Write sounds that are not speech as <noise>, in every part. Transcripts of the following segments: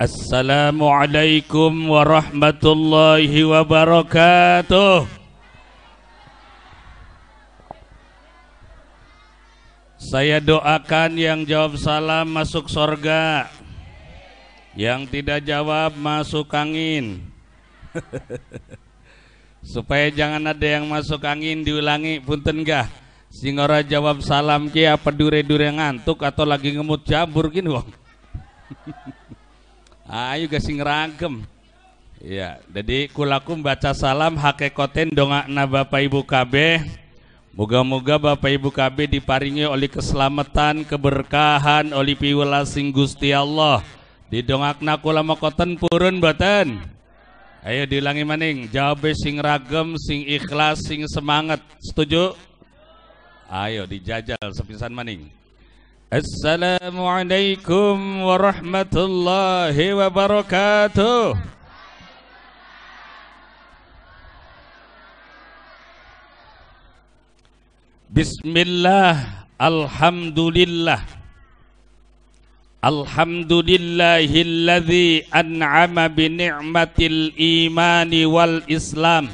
Assalamualaikum warahmatullahi wabarakatuh Saya doakan yang jawab salam masuk sorga Yang tidak jawab masuk angin <laughs> Supaya jangan ada yang masuk angin diulangi punten gah Singora jawab salam kia apa dure-dure ngantuk atau lagi ngemut jabur gini wong <laughs> ayo gasing ragem ya jadi kulakum baca salam hakikoten dongakna bapak ibu KB Moga-moga Bapak Ibu KB diparingi oleh keselamatan, keberkahan, oleh sing Gusti Allah. Didongakna kula makoten purun boten. Ayo diulangi maning, jawab sing ragem, sing ikhlas, sing semangat. Setuju? Ayo dijajal sepisan maning. Assalamualaikum warahmatullahi wabarakatuh. Bismillah, alhamdulillah. Alhamdulillahilladzi an'ama bi ni'matil imani wal islam.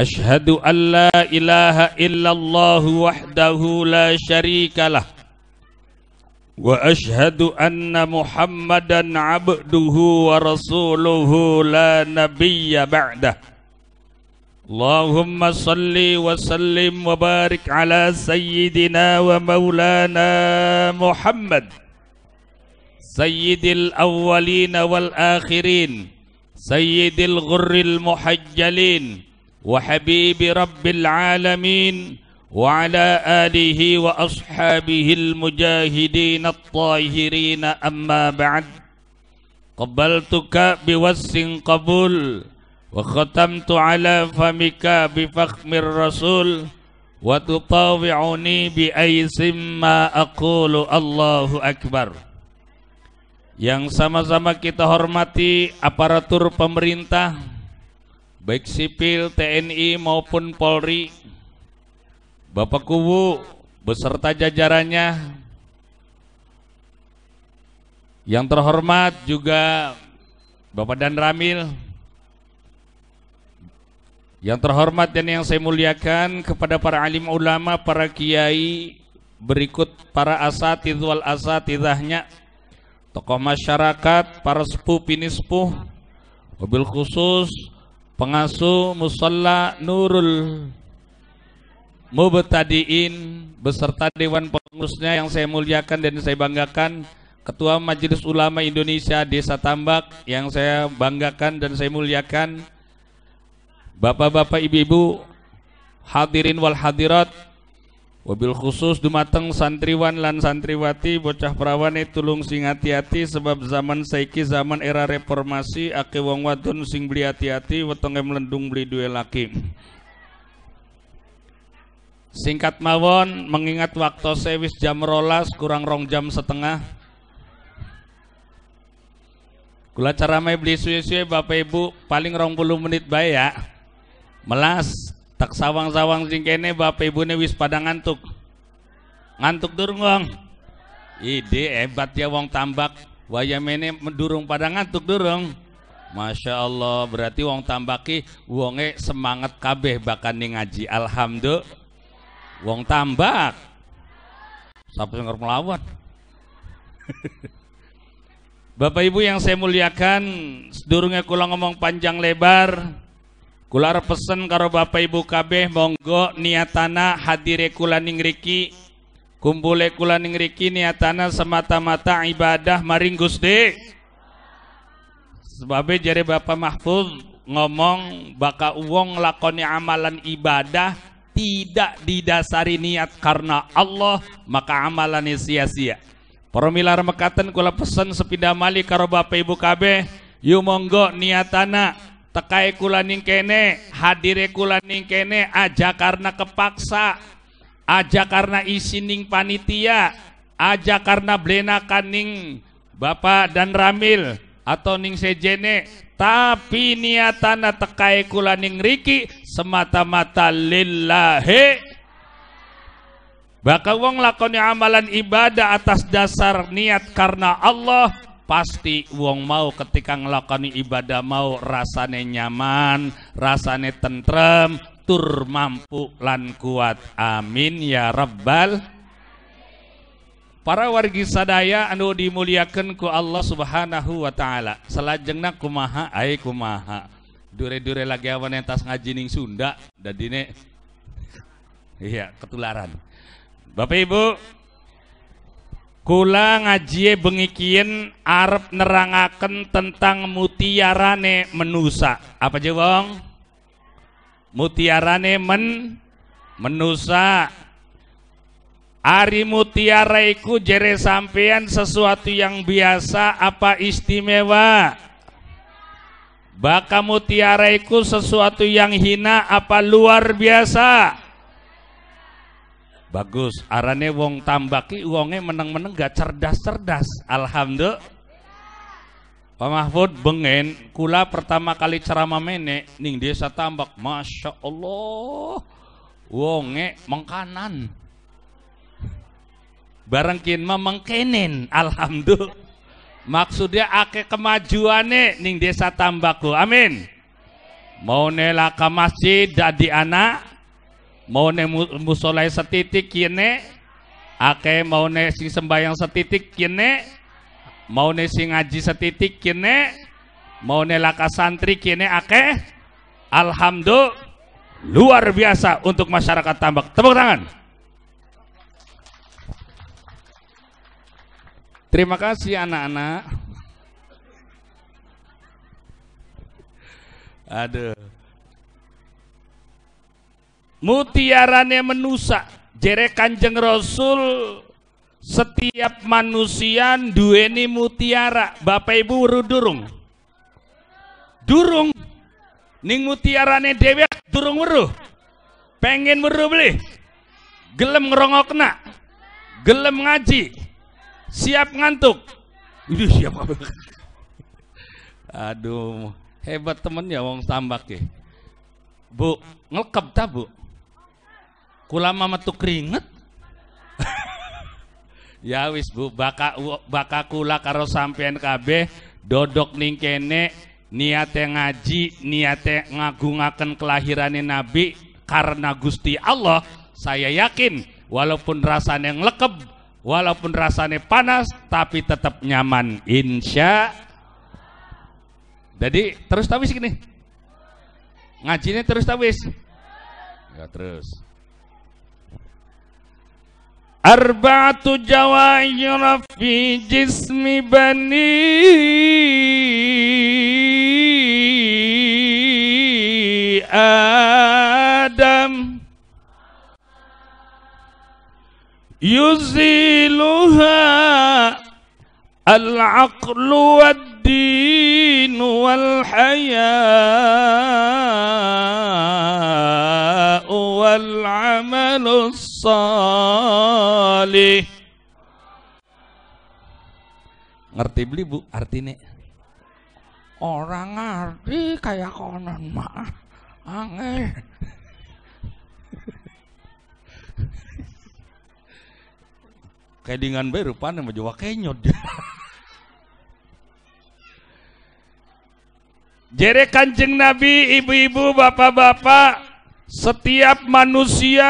أشهد أن لا إله إلا الله وحده لا شريك له وأشهد أن محمدا عبده ورسوله لا نبي بعده اللهم صل وسلم وبارك على سيدنا ومولانا محمد سيد الأولين والآخرين سيد الغر المحجلين وحبيب رب العالمين وعلى آله وأصحابه المجاهدين الطاهرين أما بعد قبلتك بوس قبول وختمت على فمك بفخم الرسول وتطاوعني بأيس ما أقول الله أكبر yang sama-sama kita hormati aparatur pemerintah baik sipil, TNI maupun Polri, Bapak Kubu beserta jajarannya, yang terhormat juga Bapak Dan Ramil, yang terhormat dan yang saya muliakan kepada para alim ulama, para kiai, berikut para asatidz wal asatidzahnya, tokoh masyarakat, para sepuh, pinispuh, mobil khusus, pengasuh Musalla Nurul Mubtadiin beserta Dewan Pengurusnya yang saya muliakan dan saya banggakan Ketua Majelis Ulama Indonesia Desa Tambak yang saya banggakan dan saya muliakan Bapak-bapak, ibu-ibu, hadirin wal hadirat Wabil khusus dumateng santriwan lan santriwati bocah prawane tulung sing hati-hati sebab zaman seiki zaman era reformasi ake wong wadon sing beli hati-hati wetenge melendung beli duwe laki. Singkat mawon mengingat waktu sewis jam rolas kurang rong jam setengah Kula cara beli suwe-suwe Bapak Ibu paling rong puluh menit bayak Melas tak sawang-sawang sing kene ibu ibune wis pada ngantuk ngantuk durung wong ide hebat ya wong tambak wayamene mendurung pada ngantuk durung Masya Allah berarti wong tambaki wonge semangat kabeh bahkan nih ngaji Alhamdulillah wong tambak siapa yang melawan <laughs> Bapak Ibu yang saya muliakan sedurungnya kula ngomong panjang lebar Kular pesen karo Bapak Ibu kabeh monggo niatana hadire kula ning riki kumpule kula ning riki niatana semata-mata ibadah maring Gusti. Sebab jare Bapak Mahfuz ngomong baka uang lakoni amalan ibadah tidak didasari niat karena Allah maka amalannya sia-sia. Permilar mekaten kula pesen sepindah mali karo Bapak Ibu kabeh, yu monggo niatana tekai kula ning kene hadire kula ning kene aja karena kepaksa aja karena isi ning panitia aja karena blenakan ning Bapak dan Ramil atau ning sejene tapi niatana tekai kula ning riki semata-mata lillahi Bakal wong lakoni amalan ibadah atas dasar niat karena Allah pasti wong mau ketika ngelakoni ibadah mau rasane nyaman, rasane tentrem, tur mampu lan kuat. Amin ya rabbal Para wargi sadaya anu dimuliakan ku Allah Subhanahu wa taala. Selajengna kumaha ay kumaha. Dure-dure lagi awan yang tas ngaji ning Sunda dine <laughs> Iya, ketularan. Bapak Ibu, Kula ngaji bengikin Arab nerangaken tentang mutiara mutiarane menusa. Apa jebong? ne men menusa. Ari mutiara iku jere sampean sesuatu yang biasa apa istimewa? Baka mutiara iku sesuatu yang hina apa luar biasa? Bagus. Arane wong tambaki wonge meneng-meneng gak cerdas-cerdas. Alhamdulillah. Pak Mahfud bengen kula pertama kali ceramah mene ning desa tambak. Masya Allah. Wonge mengkanan. Bareng kin mah mengkenen. Alhamdulillah. Maksudnya ake kemajuane ning desa tambaku. Amin. Mau nelaka masjid dadi anak mau ne musolai setitik kene ake mau ne sing sembayang setitik kene mau ne sing ngaji setitik kene mau ne laka santri kene ake alhamdulillah luar biasa untuk masyarakat Tambak. Tepuk tangan. Terima kasih anak-anak. Aduh mutiarane menusa jere kanjeng rasul setiap manusia duweni mutiara bapak ibu uru durung durung ning mutiarane dewe durung uru, pengen uru beli gelem na. gelem ngaji siap ngantuk siap aduh hebat temennya wong tambak ya bu ngelkep tak bu kulama metu keringet <laughs> ya wis bu baka baka kula karo sampean kabeh dodok ning kene niate ngaji niate ngagungaken kelahiran nabi karena Gusti Allah saya yakin walaupun rasanya lekeb walaupun rasanya panas tapi tetap nyaman insya jadi terus tawis gini ngajinya terus tawis ya terus arba'atu jawahir fi jismi bani adam yuziluha العقل والدين والحياء والعمل الصالح ngerti beli bu artinya orang ngerti kayak konon mah angel kayak dengan rupanya mah jawa kenyot <laughs> Jere kanjeng Nabi, ibu-ibu, bapak-bapak, setiap manusia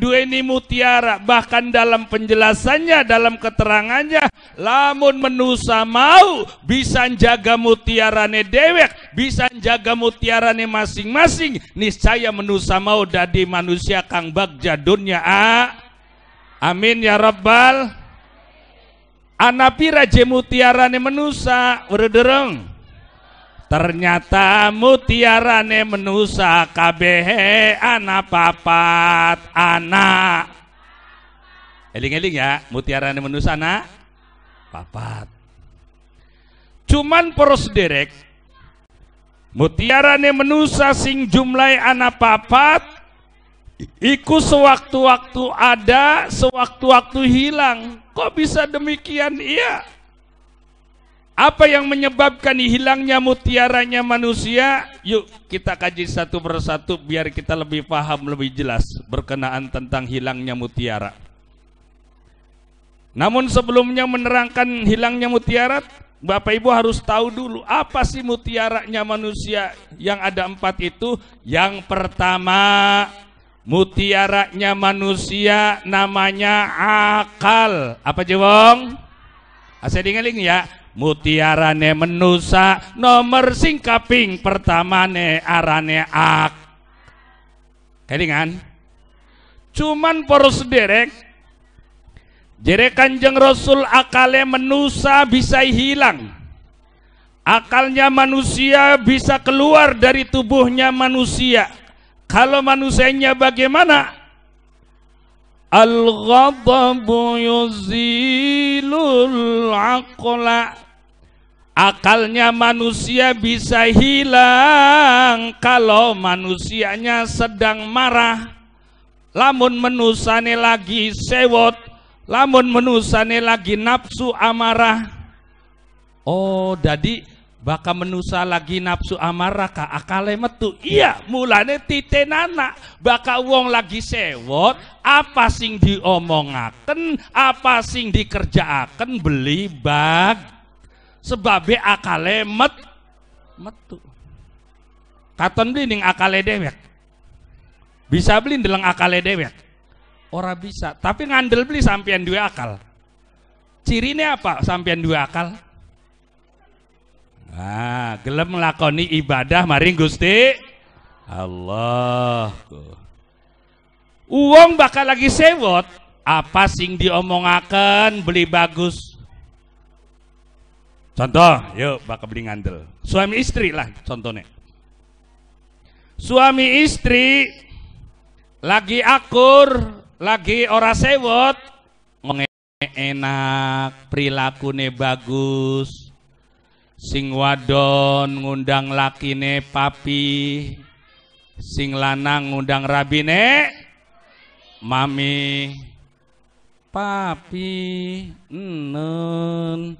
dueni mutiara bahkan dalam penjelasannya dalam keterangannya lamun menusa mau bisa jaga mutiara mutiarane dewek bisa jaga mutiara mutiarane masing-masing niscaya menusa mau dadi manusia kang bagja dunia a amin ya rabbal anapira mutiara mutiarane menusa udah dereng Ternyata mutiarane menusa kabeh anak papat anak. Eling-eling ya, mutiarane menusa anak papat. Cuman poros derek mutiarane menusa sing jumlahi anak papat Iku sewaktu-waktu ada, sewaktu-waktu hilang. Kok bisa demikian? Iya. Apa yang menyebabkan hilangnya mutiaranya manusia? Yuk kita kaji satu persatu biar kita lebih paham lebih jelas berkenaan tentang hilangnya mutiara. Namun sebelumnya menerangkan hilangnya mutiara, Bapak Ibu harus tahu dulu apa sih mutiaranya manusia yang ada empat itu. Yang pertama mutiaranya manusia namanya akal. Apa jawong? Ah, saya ini ya mutiarane menusa nomor sing pertama pertamane arane ak kelingan cuman poros derek jere kanjeng rasul akale menusa bisa hilang akalnya manusia bisa keluar dari tubuhnya manusia kalau manusianya bagaimana al-ghadabu yuzilul aqla Akalnya manusia bisa hilang kalau manusianya sedang marah. Lamun menusane lagi sewot, lamun menusane lagi nafsu amarah. Oh, jadi baka menusa lagi nafsu amarah ka akale metu. Iya, mulane titenana baka wong lagi sewot, apa sing diomongaken, apa sing dikerjaaken beli bag Sebab akale met metu. Katon beli ning akale dewek. Bisa beli ndeleng akale dewek. Ora bisa, tapi ngandel beli sampean dua akal. ciri ini apa sampean dua akal? nah gelem melakoni ibadah maring Gusti Allah. Uang bakal lagi sewot, apa sing diomongaken beli bagus Contoh, yuk bakal beli ngandel. Suami istri lah contohnya. Suami istri lagi akur, lagi ora sewot, ngomongnya enak, perilakune bagus. Sing wadon ngundang lakine papi, sing lanang ngundang rabine mami. Papi, nun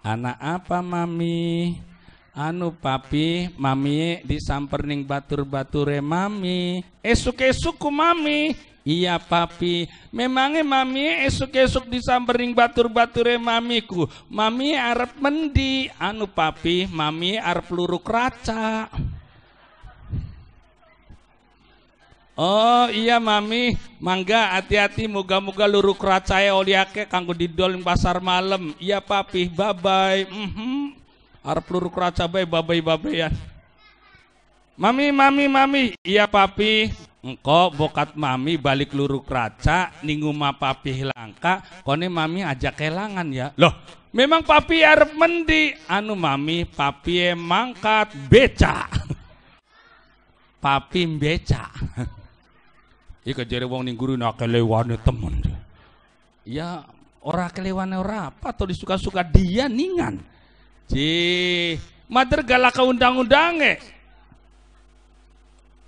anak apa mami anu papi mami disamperning batur-bature mami esuk esukku mami Iya papi, memangnya mami esuk di disamperin batur-bature mamiku. Mami arep mendi, anu papi, mami arep luruk raca. Oh iya mami, mangga hati-hati moga-moga luruk keracaya oliake kanggo didol pasar malam. Iya papi, bye bye. Mm -hmm. Arep luru keraca bye babai ya. Mami, mami, mami. Iya papi. Engko bokat mami balik luruk keraca ninggu ma papi langka, kone mami ajak kelangan ya. Loh, memang papi arep mendi. Anu mami, papi mangkat beca. <laughs> papi beca. <laughs> Iki iya, jere wong ning guru nak kelewane temen. Ya ora kelewane ora apa atau disuka-suka dia ningan. Ji, mater galak undang-undange.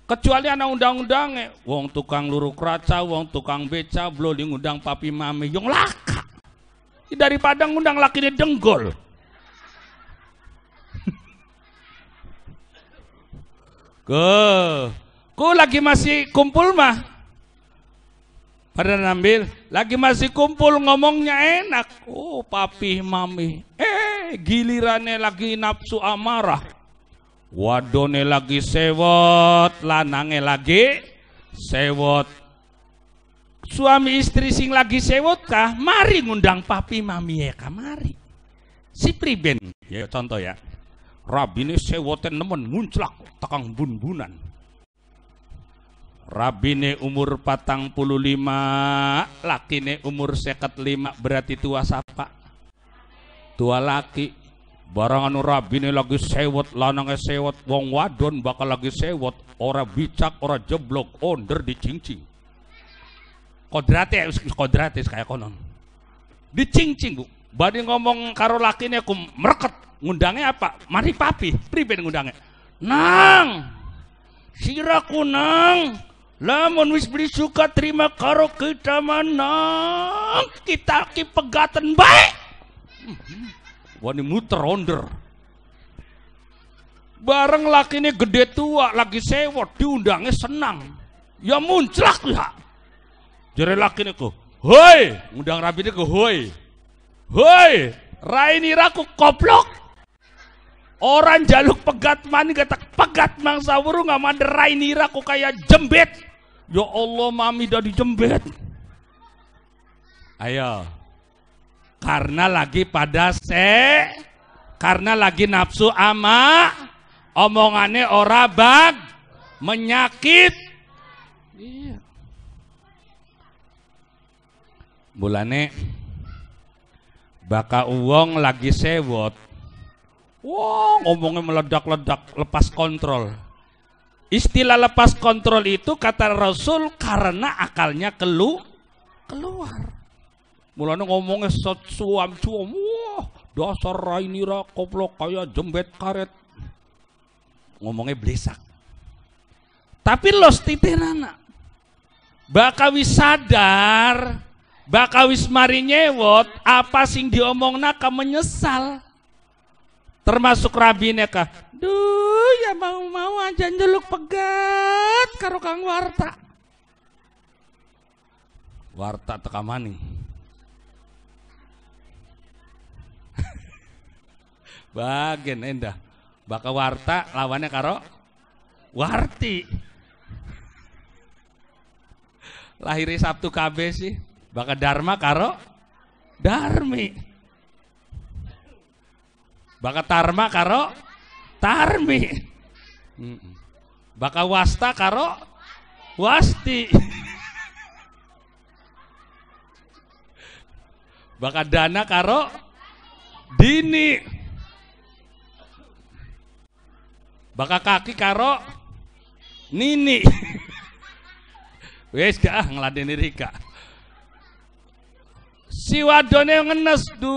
Kecuali anak undang-undange, wong tukang luru kraca, wong tukang beca, blo ngundang papi mami, yang laka. Daripada ngundang laki ini denggol. <laughs> Ke, ku lagi masih kumpul mah, pada nambil, lagi masih kumpul ngomongnya enak. Oh, papi, mami. Eh, gilirannya lagi nafsu amarah. Wadone lagi sewot, lanange lagi sewot. Suami istri sing lagi sewot kah? Mari ngundang papi mami ya kah? Mari. Si priben. Ya contoh ya. Rabine sewoten nemen nguncelak takang bun-bunan. Rabine umur patang puluh lima, lakine umur seket lima berarti tua siapa Tua laki. Barang anu rabine lagi sewot, lanangnya sewot, wong wadon bakal lagi sewot, ora bicak, ora jeblok, onder dicincing. Kodrate, kodrate kayak konon. Dicincing bu. Badi ngomong karo lakine aku mereket. Ngundangnya apa? Mari papi, pribadi ngundangnya. Nang, siraku nang, Lamun wis beli suka terima karo kita mana kita ki pegatan baik. Wani muter onder. Bareng laki ini gede tua lagi sewot diundangnya senang. Ya muncrak ya. Jadi laki ini ku, hoi, undang rabi ini ku, hoi, hoi, raini raku koplok. Orang jaluk pegat mani gak tak pegat mangsa wuru nggak manderai nira ku kayak jembet. Ya Allah mami dari dijembet. Ayo. Karena lagi pada se karena lagi nafsu ama omongannya ora bag menyakit iya. bulane baka uang lagi sewot wah, wow, ngomongnya meledak-ledak lepas kontrol Istilah lepas kontrol itu kata Rasul karena akalnya kelu keluar. Mulanya ngomongnya suam suam, wah dasar Rainira koplo kaya jembet karet. Ngomongnya belisak. Tapi los titenana. bakawi sadar, bakawis mari nyewot, apa sing diomongna menyesal. Termasuk rabine kah? Aduh, ya mau-mau aja nyeluk pegat karo Kang Warta. Warta teka maning. <laughs> Bagian endah. Baka Warta lawannya karo Warti. <laughs> Lahiri Sabtu KB sih. Baka Dharma karo Darmi. Baka Tarma karo tarmi bakal wasta karo wasti <laughs> bakal dana karo dini bakal kaki karo nini <laughs> wes gak ah, ngeladeni Rika si wadone ngenes du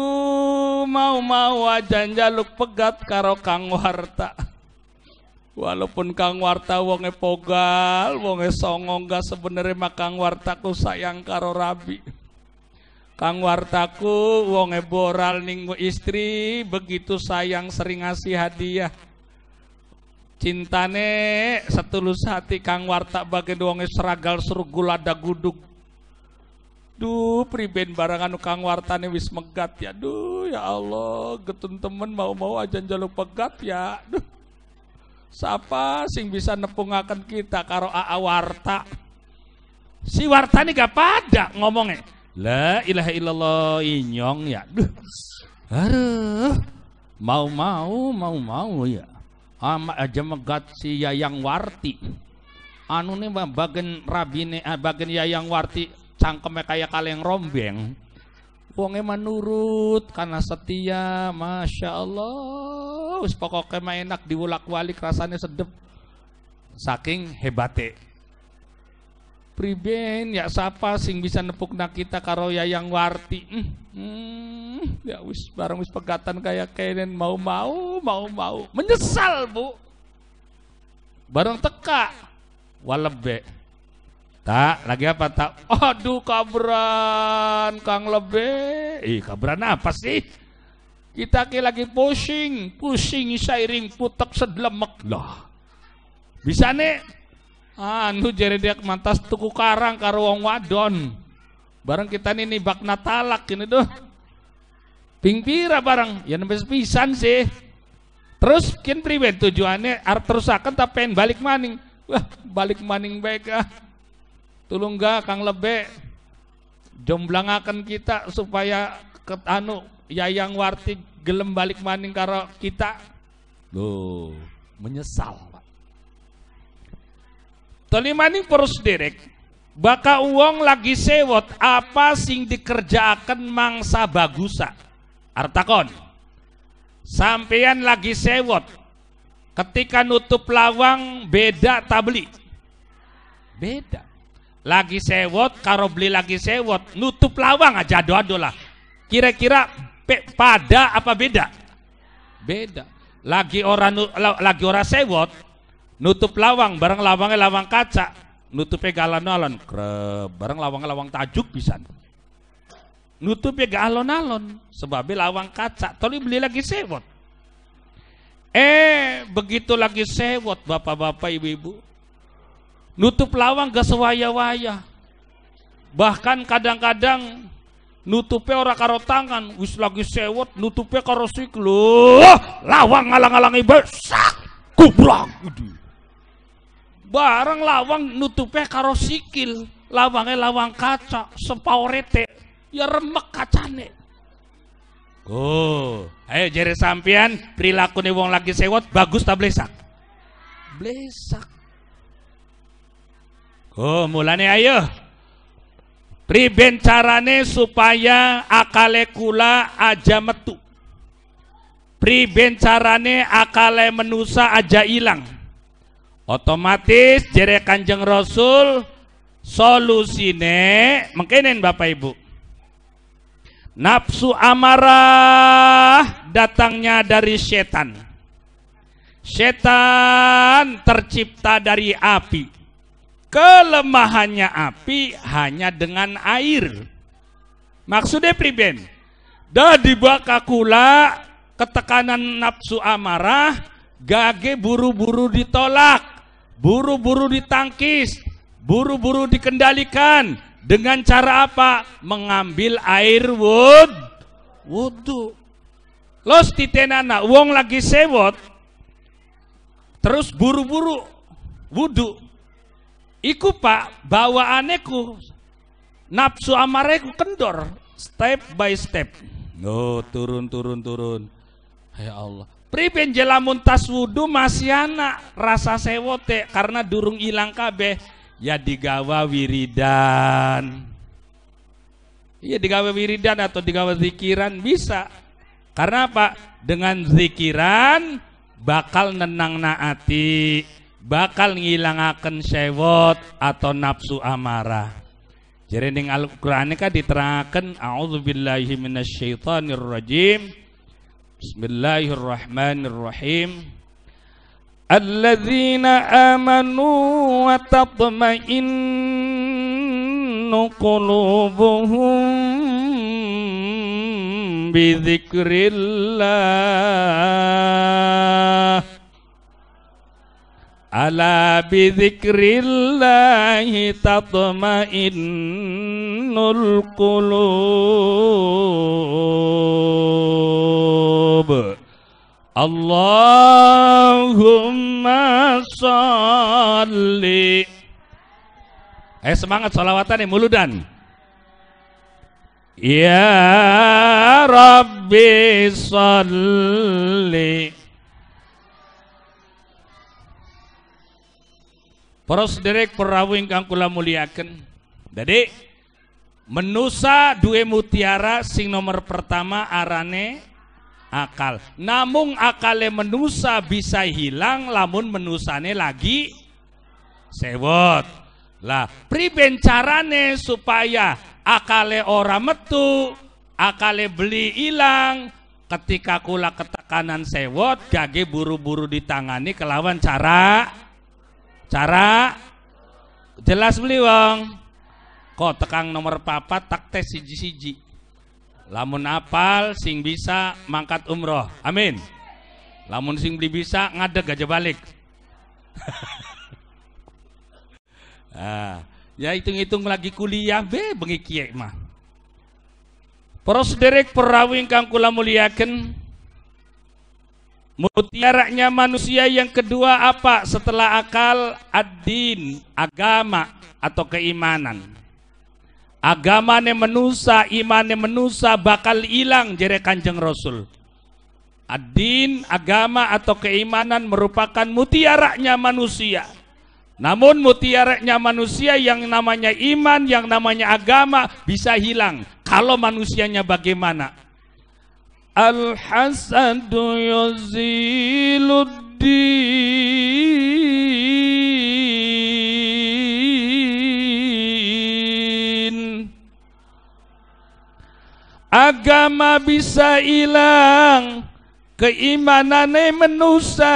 mau mau wajan jaluk pegat karo kang warta walaupun kang warta wonge pogal wonge songong gak sebenarnya mak kang wartaku sayang karo rabi kang wartaku wonge boral ninggu istri begitu sayang sering ngasih hadiah cintane setulus hati kang warta bagi wonge seragal surgulada guduk Duh, priben barang anu kang wartane wis megat ya. Duh, ya Allah, getun temen mau-mau aja jaluk pegat ya. Duh. Siapa sing bisa nepungaken kita karo AA warta? Si wartane gak pada ngomongnya. La ilaha illallah inyong ya. Duh. Aduh. Mau-mau, mau-mau ya. Ama aja megat si Yayang Warti. Anu nih bagian rabine, eh, bagian Yayang Warti cangkeme kayak kaleng rombeng uangnya menurut karena setia Masya Allah pokoknya mah enak diulak walik rasanya sedep saking hebatnya, priben ya siapa sing bisa nepuk nak kita karo yang warti hmm, hmm, ya wis bareng wis pegatan kayak kenen mau mau mau mau menyesal bu bareng teka walebe Tak, lagi apa tak? Aduh kabran, Kang Lebe. Ih, kabran apa sih? Kita lagi pusing, pusing sairing putek sedlemek lah. Bisa nih? Anu dia mantas tuku karang karo wadon. Bareng kita nih nih bakna talak ini tuh. Pingpira bareng, ya nembes pisan sih. Terus kin priben tujuannya terus akan pengen balik maning. Wah, balik maning baik ah tulungga kang lebe jomblangakan kita supaya ketanu yayang warti gelem balik maning karo kita loh menyesal Pak maning perus derek baka uang lagi sewot apa sing dikerjakan mangsa bagusa artakon sampean lagi sewot ketika nutup lawang beda tabli beda lagi sewot karo beli lagi sewot nutup lawang aja doa ado lah kira-kira pada apa beda beda lagi orang lagi orang sewot nutup lawang bareng lawangnya lawang kaca nutupnya galon alon bareng lawangnya lawang tajuk bisa. Nutup gak alon-alon sebabnya lawang kaca tolong beli lagi sewot eh begitu lagi sewot bapak-bapak ibu-ibu nutup lawang gak sewaya-waya bahkan kadang-kadang nutupnya ora karo tangan wis lagi sewot nutupnya karo siklo lawang ngalang-alangi besak kubrang barang lawang nutupnya karo sikil lawangnya lawang kaca sepaurete ya remek kacane oh ayo jere sampean perilaku nih wong lagi sewot bagus tak blesak blesak Oh, mulane ayo. Priben carane supaya akale kula aja metu. Priben carane akale menusa aja hilang. Otomatis jere Kanjeng Rasul solusine mengkenen Bapak Ibu. Nafsu amarah datangnya dari setan. Setan tercipta dari api kelemahannya api hanya dengan air. Hmm. Maksudnya priben, dah dibuat kakula, ketekanan nafsu amarah, gage buru-buru ditolak, buru-buru ditangkis, buru-buru dikendalikan. Dengan cara apa? Mengambil air wud, wudhu. Los titenana, wong lagi sewot, terus buru-buru wudhu Iku pak aneku nafsu amareku kendor step by step. Oh turun turun turun. Ya Allah. Priben jelamun tas wudu masih anak rasa sewote karena durung ilang kabe ya digawa wiridan. Iya digawa wiridan atau digawa zikiran bisa. Karena apa? Dengan zikiran bakal nenang naati bakal ngilangaken syewot atau nafsu amarah. Jadi ning Al-Qur'an ka diterangkan a'udzubillahi minasyaitonirrajim. Bismillahirrahmanirrahim. amanu wa وتطمئن qulubuhum bi dzikrillah. Ala bi bidzikrillahi tatma'innul qulub Allahumma salli Eh semangat solawatan nih muludan Ya Rabbi salli Para sederek perahu ingkang kula muliaken. Jadi menusa dua mutiara sing nomor pertama arane akal. Namung akale menusa bisa hilang lamun menusane lagi sewot. Lah, priben carane supaya akale ora metu, akale beli hilang, ketika kula ketekanan sewot gage buru-buru ditangani kelawan cara Cara jelas beli wong. Kok tekang nomor papa tak tes siji-siji. Lamun apal sing bisa mangkat umroh. Amin. Lamun sing beli bisa ngadeg aja balik. nah, <laughs> ya hitung-hitung lagi kuliah be bengi kiek mah. prosedurik perawing perawi ingkang kula Mutiaranya manusia yang kedua apa setelah akal ad agama atau keimanan. Agama ne menusa, iman ne menusa bakal hilang jere Kanjeng Rasul. ad agama atau keimanan merupakan mutiaranya manusia. Namun mutiaranya manusia yang namanya iman, yang namanya agama bisa hilang kalau manusianya bagaimana? الحسد يزيل الدين agama bisa hilang keimanan menusa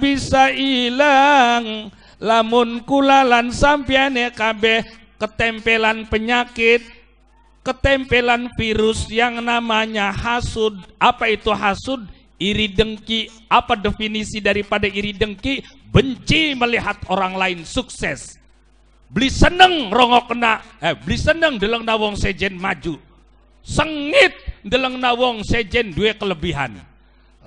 bisa hilang lamun kulalan sampiane kabeh ketempelan penyakit ketempelan virus yang namanya hasud. Apa itu hasud? Iri dengki. Apa definisi daripada iri dengki? Benci melihat orang lain sukses. Beli seneng rongok kena. Eh, beli seneng deleng nawong sejen maju. Sengit deleng nawong sejen dua kelebihan.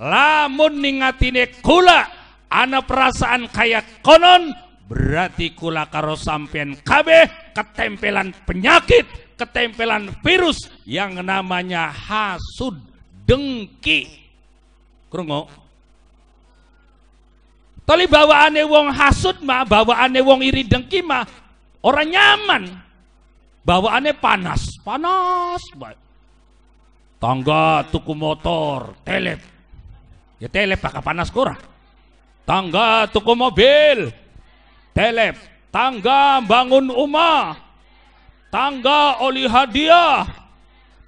Lamun ningatine kula ana perasaan kayak konon berarti kula karo sampean kabeh ketempelan penyakit ketempelan virus yang namanya hasud, dengki. Krungu. Tali bawaane wong hasud mah, bawaane wong iri dengki mah orang nyaman. Bawaane panas, panas baik. Tangga tuku motor, telep. Ya telep pakai panas kurang. Tangga tuku mobil, telep. Tangga bangun rumah, tangga oli hadiah,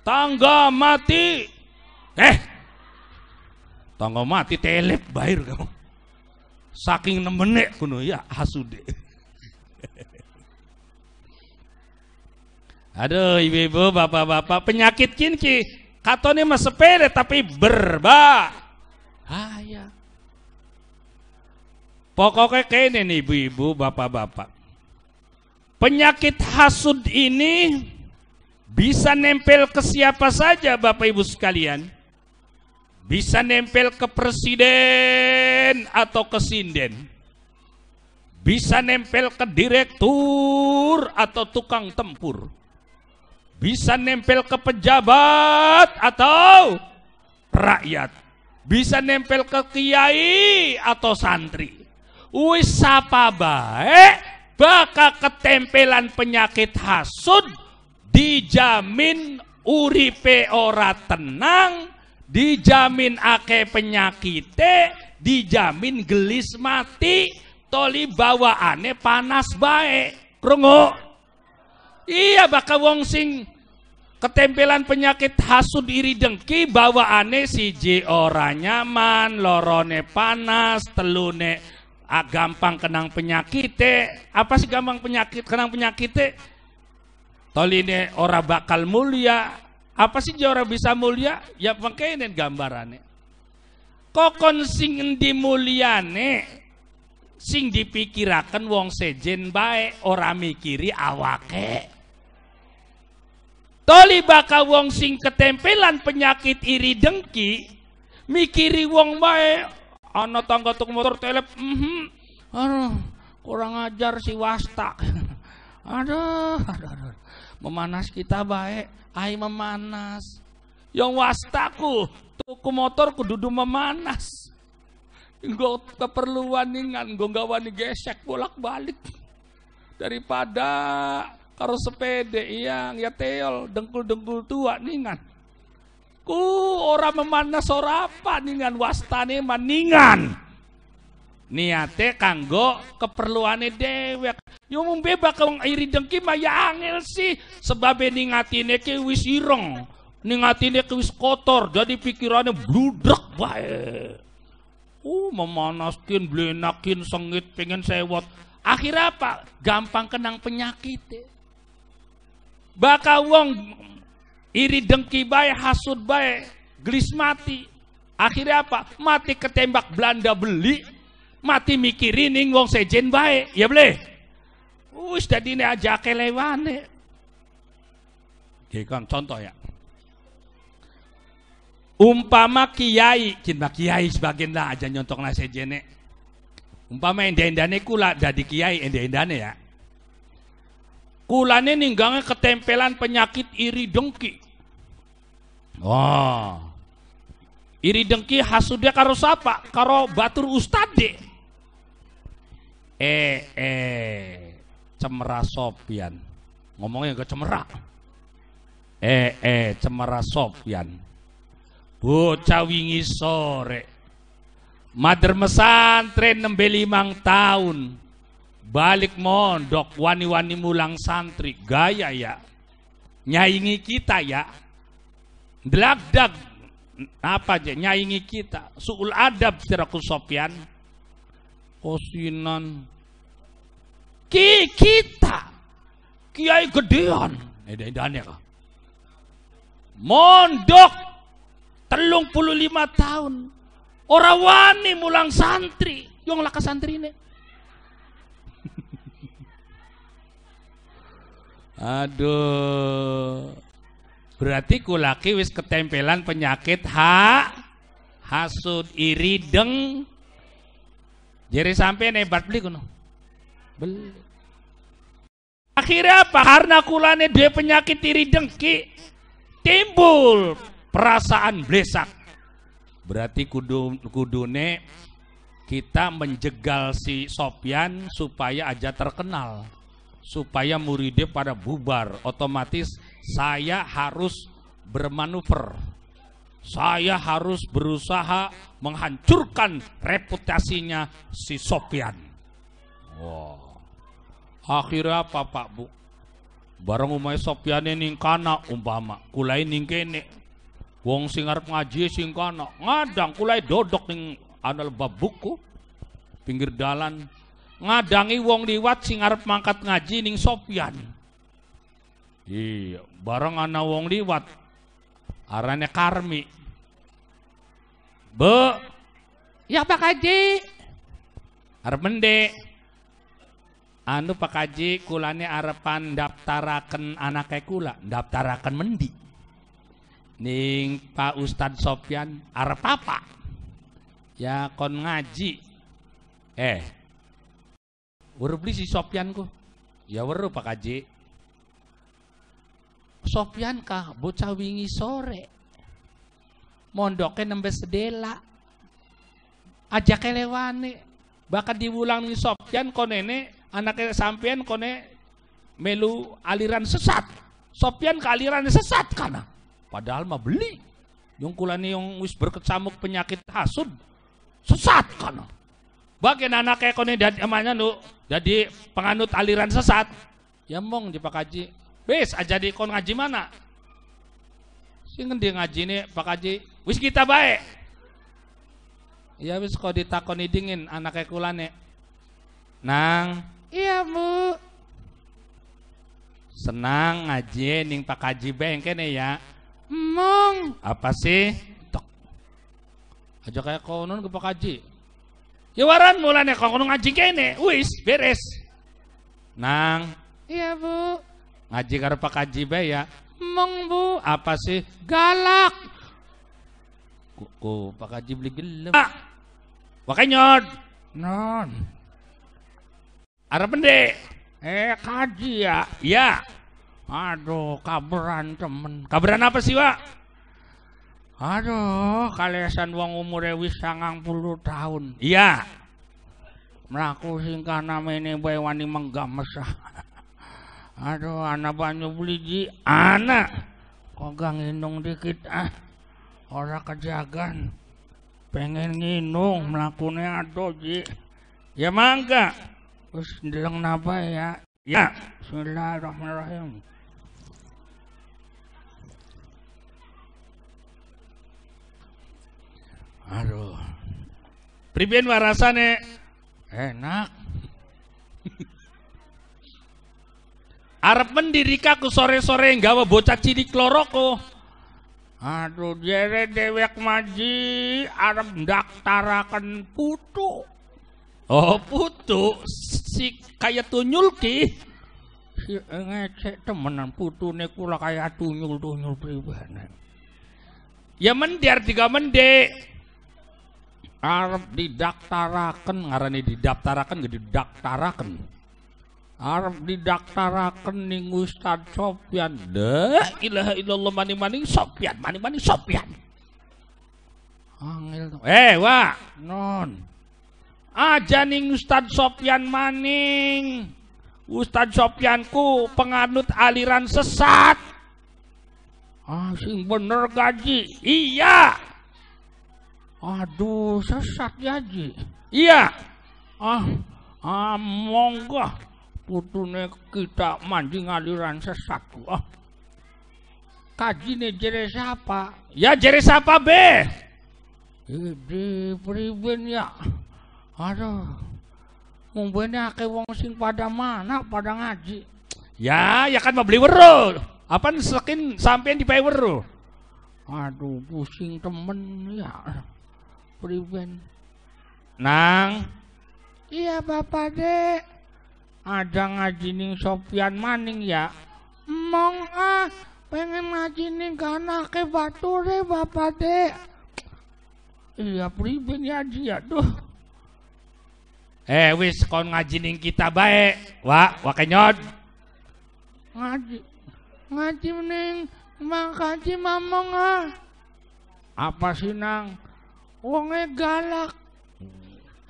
tangga mati. Eh, tangga mati telep bayar kamu. Saking nemenek kuno ya hasude. <laughs> Aduh ibu-ibu, bapak-bapak, penyakit kinki. ini mah sepele tapi berba. Ah ya. Pokoknya kayaknya nih ibu-ibu, bapak-bapak. Penyakit hasud ini bisa nempel ke siapa saja Bapak Ibu sekalian. Bisa nempel ke presiden atau ke sinden. Bisa nempel ke direktur atau tukang tempur. Bisa nempel ke pejabat atau rakyat. Bisa nempel ke kiai atau santri. Wis apa baik Bakal ketempelan penyakit hasud dijamin uripe ora tenang dijamin ake penyakite dijamin gelis mati toli bawaane panas baik krungu iya bakal wong sing ketempelan penyakit hasud iri dengki bawaane siji ora nyaman lorone panas telune ah, gampang kenang penyakit apa sih gampang penyakit kenang penyakit ini ora bakal mulia apa sih jora bisa mulia ya pakai gambarannya kokon sing di mulyane sing dipikirakan wong sejen baik ora mikiri awake toli bakal wong sing ketempelan penyakit iri dengki mikiri wong baik ana tangga tuk motor telep mm -hmm. aduh kurang ajar si wastak <laughs> aduh aduh, aduh. memanas kita baik ai memanas yang wastaku tuku motor ku duduk memanas Gak keperluan ningan, gue gak wani gesek bolak-balik daripada karo sepede yang ya teol dengkul-dengkul tua ningan. Ku orang memandang sorapa ningan wastane maningan. Niate kanggo keperluane dewek. Yo membeba kong iri dengki maya angel sih sebab ningatine ki wis ireng. Ningatine ki wis kotor jadi pikirannya bludrek bae. Uh, memanaskin, belenakin, sengit, pengen sewot. Akhirnya apa? Gampang kenang penyakit. Bakal wong iri dengki baik, hasut baik, gelis mati. Akhirnya apa? Mati ketembak Belanda beli, mati mikirin wong sejen baik, ya boleh. Wis jadi ini aja kelewane. Oke kan contoh ya. Umpama kiai, cinta kiai sebagian lah aja nyontok lah sejenek. Umpama endah-endahnya kula jadi kiai endah-endahnya ya. Kulane ninggangnya ketempelan penyakit iri dengki. Oh. Iri dengki hasudnya karo sapa? Karo batur ustadz. Eh eh cemerah Sofyan. Ngomongnya ke cemerah. Eh eh cemerah Sofyan. Bu cawingi sore. Mader mesantren nembe limang tahun. Balik mondok wani-wani mulang santri gaya ya. Nyaingi kita ya Delagdag apa aja nyaingi kita, suul adab secara Sofian kosinan, ki kita, kiai gedean, edan ya mondok telung puluh lima tahun, orang wani mulang santri, yang laka santri ini. <laughs> Aduh. Berarti kulaki wis ketempelan penyakit ha hasud iri deng jadi sampai nebat beli kuno beli akhirnya apa karena kulane dua penyakit iri dengki timbul perasaan blesak berarti kudu kudune kita menjegal si Sopian supaya aja terkenal supaya muridnya pada bubar otomatis saya harus bermanuver. Saya harus berusaha menghancurkan reputasinya si Sopian. Wow. Akhirnya apa Pak Bu? Barang umai Sopian ini kana umpama, kulai ning kene. Wong singar pengaji ngaji ngadang kulai dodok ning anal babuku pinggir dalan. Ngadangi wong liwat sing arep mangkat ngaji ning Sopian. Iya, bareng ana wong liwat. Arane Karmi. Be. Ya Pak Haji. Arep mende. Anu Pak Haji kulane arepan daftaraken anake kula, daftaraken mendi. Ning Pak Ustad Sofyan arep apa? Ya kon ngaji. Eh. Weruh beli si ku. Ya weruh Pak Haji. Sofyan kah bocah wingi sore. mondoknya nembe sedela. Ajaknya lewane. Bahkan nih Sofyan konene anaknya sampean kone melu aliran sesat. Sofyan ke aliran sesat karena, Padahal mah beli. Yang kulani yang wis berkecamuk penyakit hasud. Sesat karena. Bagian anaknya kone dadi amanya, lu jadi penganut aliran sesat. Ya mong di Pak Wis aja di kon ngaji mana? Sing ngendi ngaji nih Pak Kaji? Wis kita baik. Ya wis kok ditakoni dingin anaknya kulane. Nang, iya Bu. Senang ngaji ning Pak Haji beng kene ya. Emong. Apa sih? Tok. Aja kayak konon ke Pak Kaji. Ya waran mulane kau konon ngaji kene, wis beres. Nang, iya Bu ngaji karo Pak kaji bae ya mong bu apa sih galak kuku Pak kaji beli gelem ah, nyod non arep pendek eh kaji ya ya aduh kabaran temen kabaran apa sih Wak Aduh, kalesan wong umure wis 90 tahun. Iya. Mlaku sing kana mene wani menggamesah aduh anak banyu beliji anak kok gak nginung dikit ah orang kejagan pengen nginung melakukannya aduh ji ya mangga terus ngeleng napa ya ya Bismillahirrahmanirrahim aduh pribien warasane enak Arab mendirikan mendirikaku sore-sore mau bocah ciri loroko. Aduh jere dewek maji Arab daftarakan putu. Oh putu si kaya tunyul ki. Si ngecek temenan putune kula kaya tunyul-tunyul pribadi. Ya mendiar tiga mende. Arab didaktaraken ngarani didaftarakan, gede didaktaraken. Ya Arab didaktaraken ning Ustaz Sofyan. Dek, ilaha illallah mani-mani Sofyan, mani-mani Sofyan. Angil Eh, wah non. Aja nih Ustaz Sofyan maning. Ustaz Sofyanku penganut aliran sesat. asing ah, bener gaji. Iya. Aduh, sesat gaji. Iya. Ah, ah monggo kudune kita mandi aliran sesat ah. ne jere siapa ya jere siapa be di pribun ya aduh ngumbene ake wong sing pada mana pada ngaji ya ya kan beli weru apa sekin sampean pay weru aduh pusing temen ya pribun nang iya bapak dek ada ngaji ning Sofian maning ya mong ah pengen ngaji ning kebatu bature bapak iya pribin ya dia ya duh eh wis kon ngaji ning kita baik wa wa kenyot. ngaji ngaji ning makaji mamong ah apa sih nang wonge galak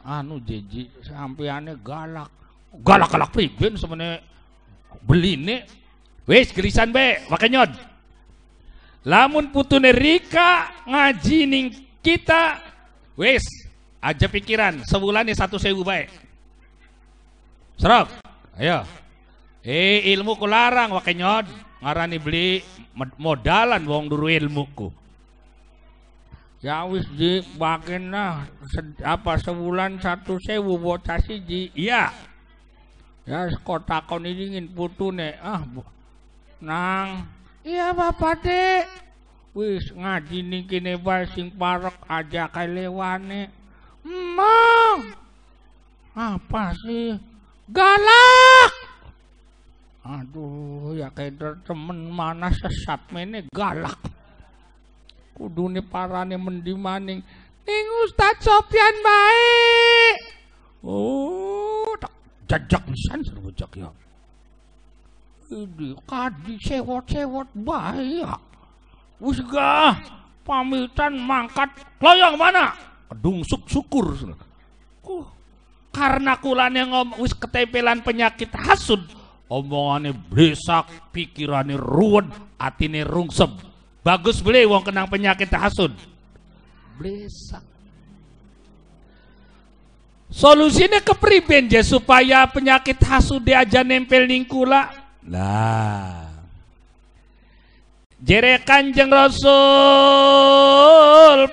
anu jeji sampeane galak galak-galak pribin sebenarnya beli ini wes gelisan be makanya nyod lamun putu nerika ngaji ning kita wes aja pikiran sebulan nih ya satu sewu baik serok ayo eh ilmu kularang wakai nyod ngarani beli modalan wong dulu ilmuku ya wis di bagian lah, apa sebulan satu sewu kasih di, iya Ya kota kau ini ingin putu nek. Ah, bu. Nang. Iya Bapak Dek. Wis ngaji nih kini bal sing parok aja lewane Emang. Apa sih? Galak. Aduh, ya kayak temen mana sesat mene galak. Kudune parane mendi maning. nih Ustaz Sofian baik. Oh, jejak pisan serbejak ya. Ini kadi sewot-sewot banyak, Wis pamitan mangkat loyang mana? suk syukur. Uh, karena yang ngom wis ketempelan penyakit hasud, omongannya blesak, pikirannya ruwet, atine rungsem, Bagus beli uang kenang penyakit hasud. Blesak. Solusinya kepriben je supaya penyakit hasud aja nempel ning kula. Lah. Jere Kanjeng Rasul,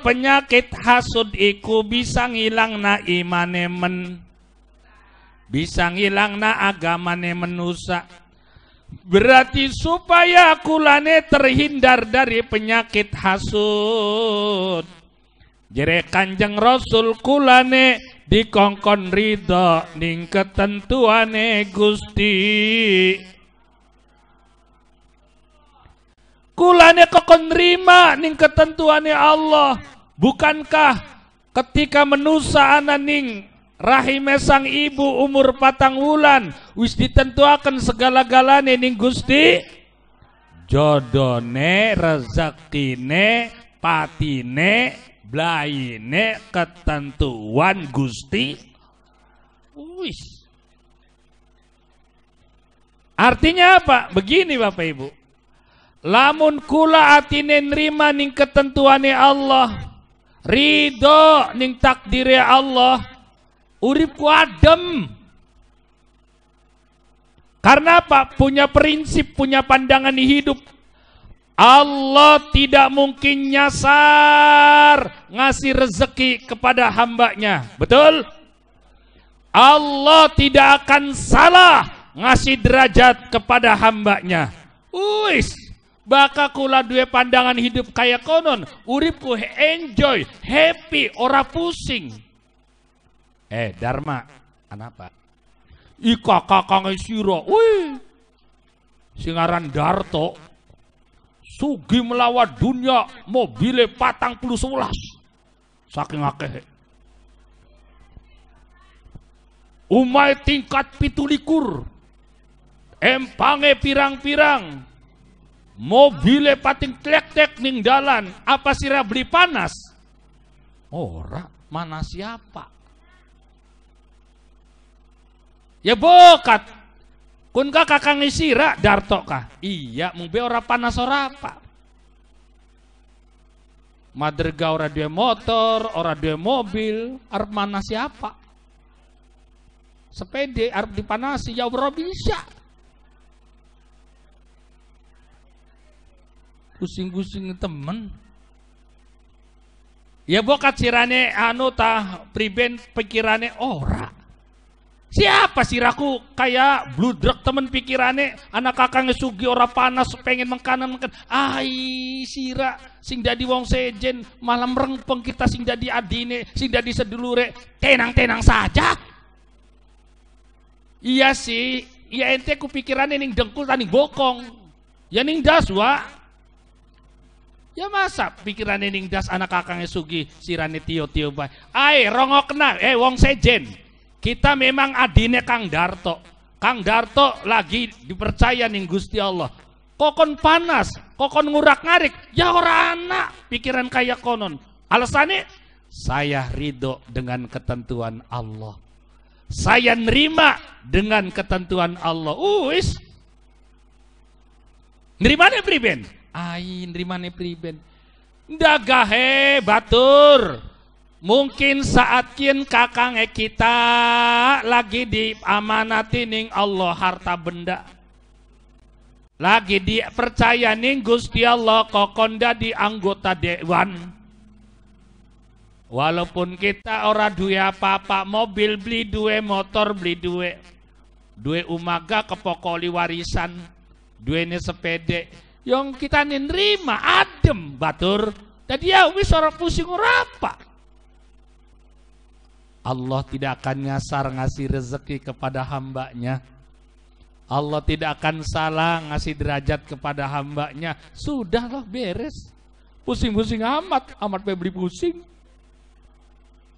penyakit hasud iku bisa ngilang na imanemen Bisa ngilang na agamane menusa. Berarti supaya kulane terhindar dari penyakit hasud. Jere Kanjeng Rasul kulane di dikongkon ridho ning ketentuane Gusti kulane kokon rima ning ketentuane Allah bukankah ketika menusa ananing rahime sang ibu umur patang wulan wis ditentuakan segala-galane ning Gusti jodone rezekine patine blaine ketentuan Gusti wis Artinya apa? Begini Bapak Ibu. Lamun kula atine nerima ning ketentuane Allah. Ridho ning takdirnya Allah. Uripku adem. Karena apa? Punya prinsip, punya pandangan hidup Allah tidak mungkin nyasar ngasih rezeki kepada hambanya. Betul? Allah tidak akan salah ngasih derajat kepada hambanya. Uis, baka kula dua pandangan hidup kayak konon. Uripku enjoy, happy, ora pusing. Eh, Dharma, kenapa? Ika kakang siro, wih. Singaran Darto, Sugi melawat dunia mobile patang puluh sebelas. Saking akeh. Umai tingkat pitulikur. Empange pirang-pirang. Mobile pating tlek tek ning dalan. Apa sih beli panas? Ora, mana siapa? Ya bokat Kun ka kakang isira darto kah? Iya, mung be ora panas ora apa. Madrega ora dua motor, ora dua mobil, arep manas siapa? Sepede arep dipanasi ya ora bisa. Pusing-pusing temen. Ya bokat sirane anu tah priben pikirane ora. Siapa sih raku kayak bludrek temen pikirannya anak kakangnya sugi ora panas pengen mengkanan mengkan ai sira sing jadi wong sejen malam rengpeng kita sing jadi adine sing jadi sedulure tenang-tenang saja iya sih iya ente ku pikirannya ning dengkul tani bokong ya ning wa. Ya masa pikirannya ning das anak kakangnya sugi sirane tio tio bay. Ai rongok kenal eh wong sejen. Kita memang adine Kang Darto. Kang Darto lagi dipercaya nih Gusti Allah. Kokon panas, kokon ngurak-ngarik, ya orang anak pikiran kaya konon. Alasannya saya ridho dengan ketentuan Allah. Saya nerima dengan ketentuan Allah. Uis. Uh, nerimane priben? nerima nerimane priben. Dagahe batur. Mungkin saat kian kakange kita lagi diamanati ning Allah harta benda. Lagi dipercaya ning Gusti Allah kokonda di anggota dewan. Walaupun kita ora duwe apa mobil beli dua, motor beli dua, dua umaga ke kepokoli warisan, duwe ini sepede. Yang kita nerima adem batur. Tadi ya wis pusing urapa. Allah tidak akan nyasar ngasih rezeki kepada hambanya Allah tidak akan salah ngasih derajat kepada hambanya Sudahlah beres Pusing-pusing amat Amat beli pusing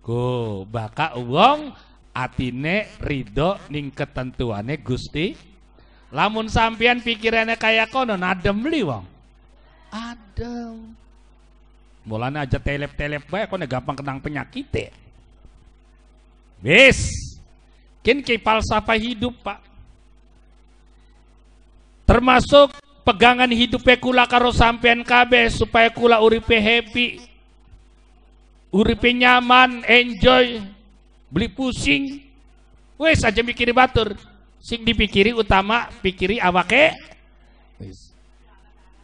Go baka uang Atine ridho ning ketentuannya gusti Lamun sampian pikirannya kayak kono, Adem li wong Adem Mulanya aja telep-telep baik Kone gampang kenang penyakit Wis. Kin ke falsafah hidup, Pak. Termasuk pegangan hidupnya kula karo sampean kabe supaya kula uripe happy. Uripe nyaman, enjoy, beli pusing. Wis aja mikiri batur. Sing dipikiri utama, pikiri awake. Wis.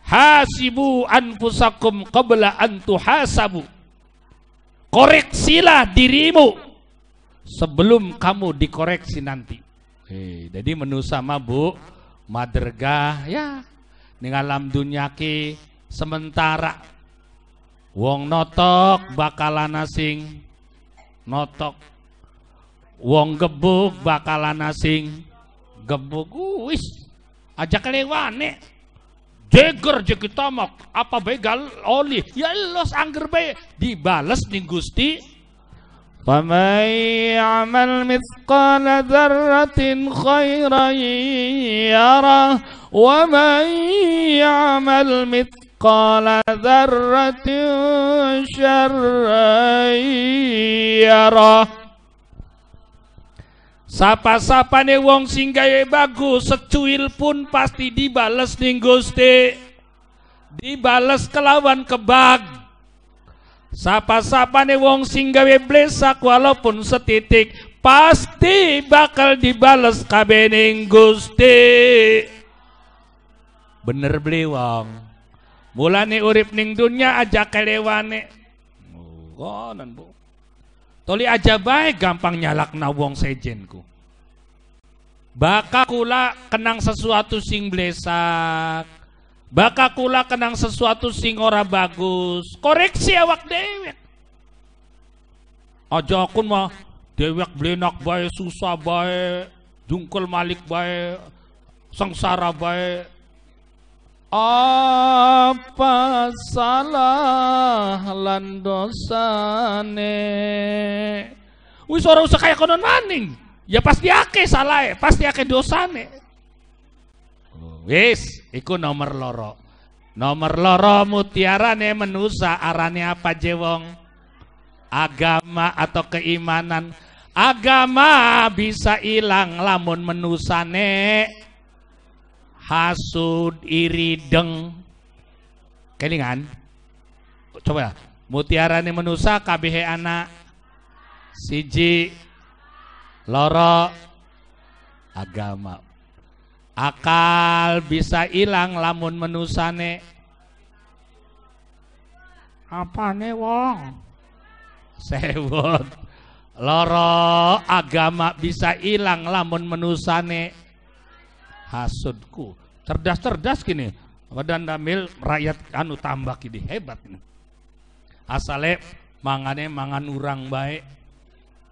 Hasibu anfusakum qabla antuhasabu, tuhasabu. Koreksilah dirimu sebelum kamu dikoreksi nanti. jadi menu sama bu, madergah ya, dengan alam dunyaki sementara. Wong notok bakalan asing, notok. Wong gebuk bakalan asing, gebuk. Uh, wis, ajak nih. Jeger jeki tomok, apa begal oli, ya los angger be dibales nih Gusti ومن يعمل مثقال ذرة خيرا يره ومن يعمل مثقال ذرة شرا يره Sapa-sapane sapa wong sing bagus secuil pun pasti dibales ning Gusti. Dibales kelawan kebag. Sapa-sapa nih wong sing blesak walaupun setitik pasti bakal dibales kabening Gusti. Bener beli beliwang. Mulane urip ning dunya aja kelewane. Konon Bu. Toli aja baik gampang nyalak na wong sejenku. Bakal kula kenang sesuatu sing blesak Baka kula kenang sesuatu sing ora bagus. Koreksi awak dewek. Aja aku mah dewek blenak bae susah bae jungkel malik bae sengsara bae apa salah lan dosane wis ora usah kaya konon maning ya pasti ake salah pasti ake dosane oh, wis Iku nomor loro. Nomor loro mutiarane menusa arane apa jewong? Agama atau keimanan. Agama bisa hilang lamun menusane hasud iri deng kelingan coba ya. mutiara ini menusa KBH anak siji loro agama akal bisa hilang lamun menusane apa nih wong Sebut loro agama bisa hilang lamun menusane hasudku cerdas-cerdas gini badan damil rakyat anu tambah gini hebat nih asale mangane mangan urang baik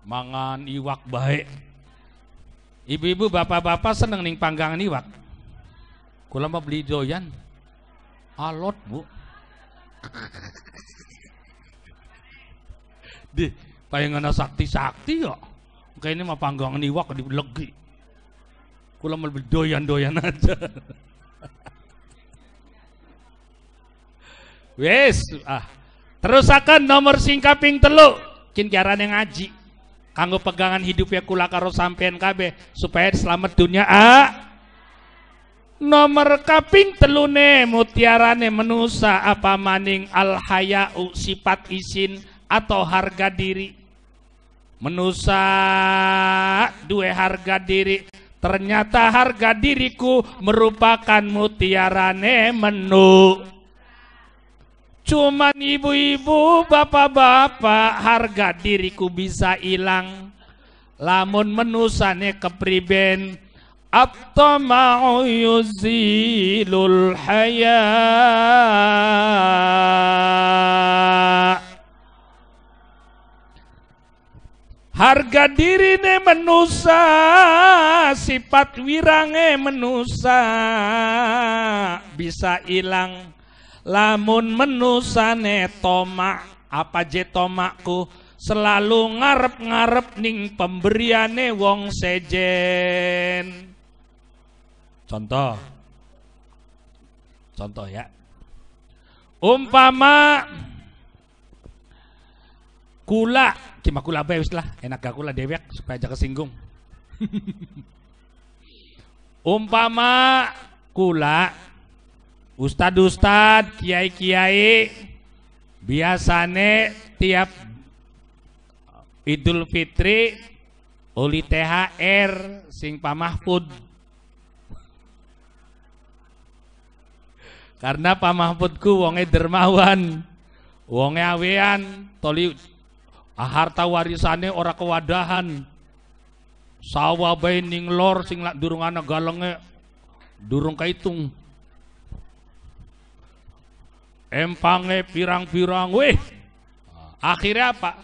mangan iwak baik Ibu-ibu, bapak-bapak seneng panggang panggangan iwak. Kula mau beli doyan. Alot, Bu. <laughs> Di, pengen sakti-sakti ya. Kayak ini mah panggangan iwak di legi. Kula mau beli doyan-doyan aja. <laughs> Wes, ah. terus akan nomor singkaping teluk. Kin yang ngaji kanggo pegangan hidup ya kula karo sampean kabeh supaya selamat dunia a nomor kaping telune mutiarane menusa apa maning al hayau sifat isin atau harga diri menusa dua harga diri ternyata harga diriku merupakan mutiarane menu Cuman ibu-ibu, bapak-bapak, harga diriku bisa hilang. Lamun menusane kepriben, At-tama'u yuzilul haya Harga dirine menusa, sifat wirange menusa, bisa hilang lamun menusane tomak apa je tomakku selalu ngarep-ngarep ning pemberiane wong sejen contoh contoh ya umpama kula cuma kula bae ya, lah enak gak kula dewek supaya jaga singgung <laughs> umpama kula Ustad Ustad Kiai Kiai biasane tiap Idul Fitri oli THR sing Pak Mahfud karena Pak Mahfudku wonge dermawan wonge awean toli harta warisane ora kewadahan sawabai ning lor sing lak durung ana galenge durung kaitung empangnya pirang-pirang weh akhirnya apa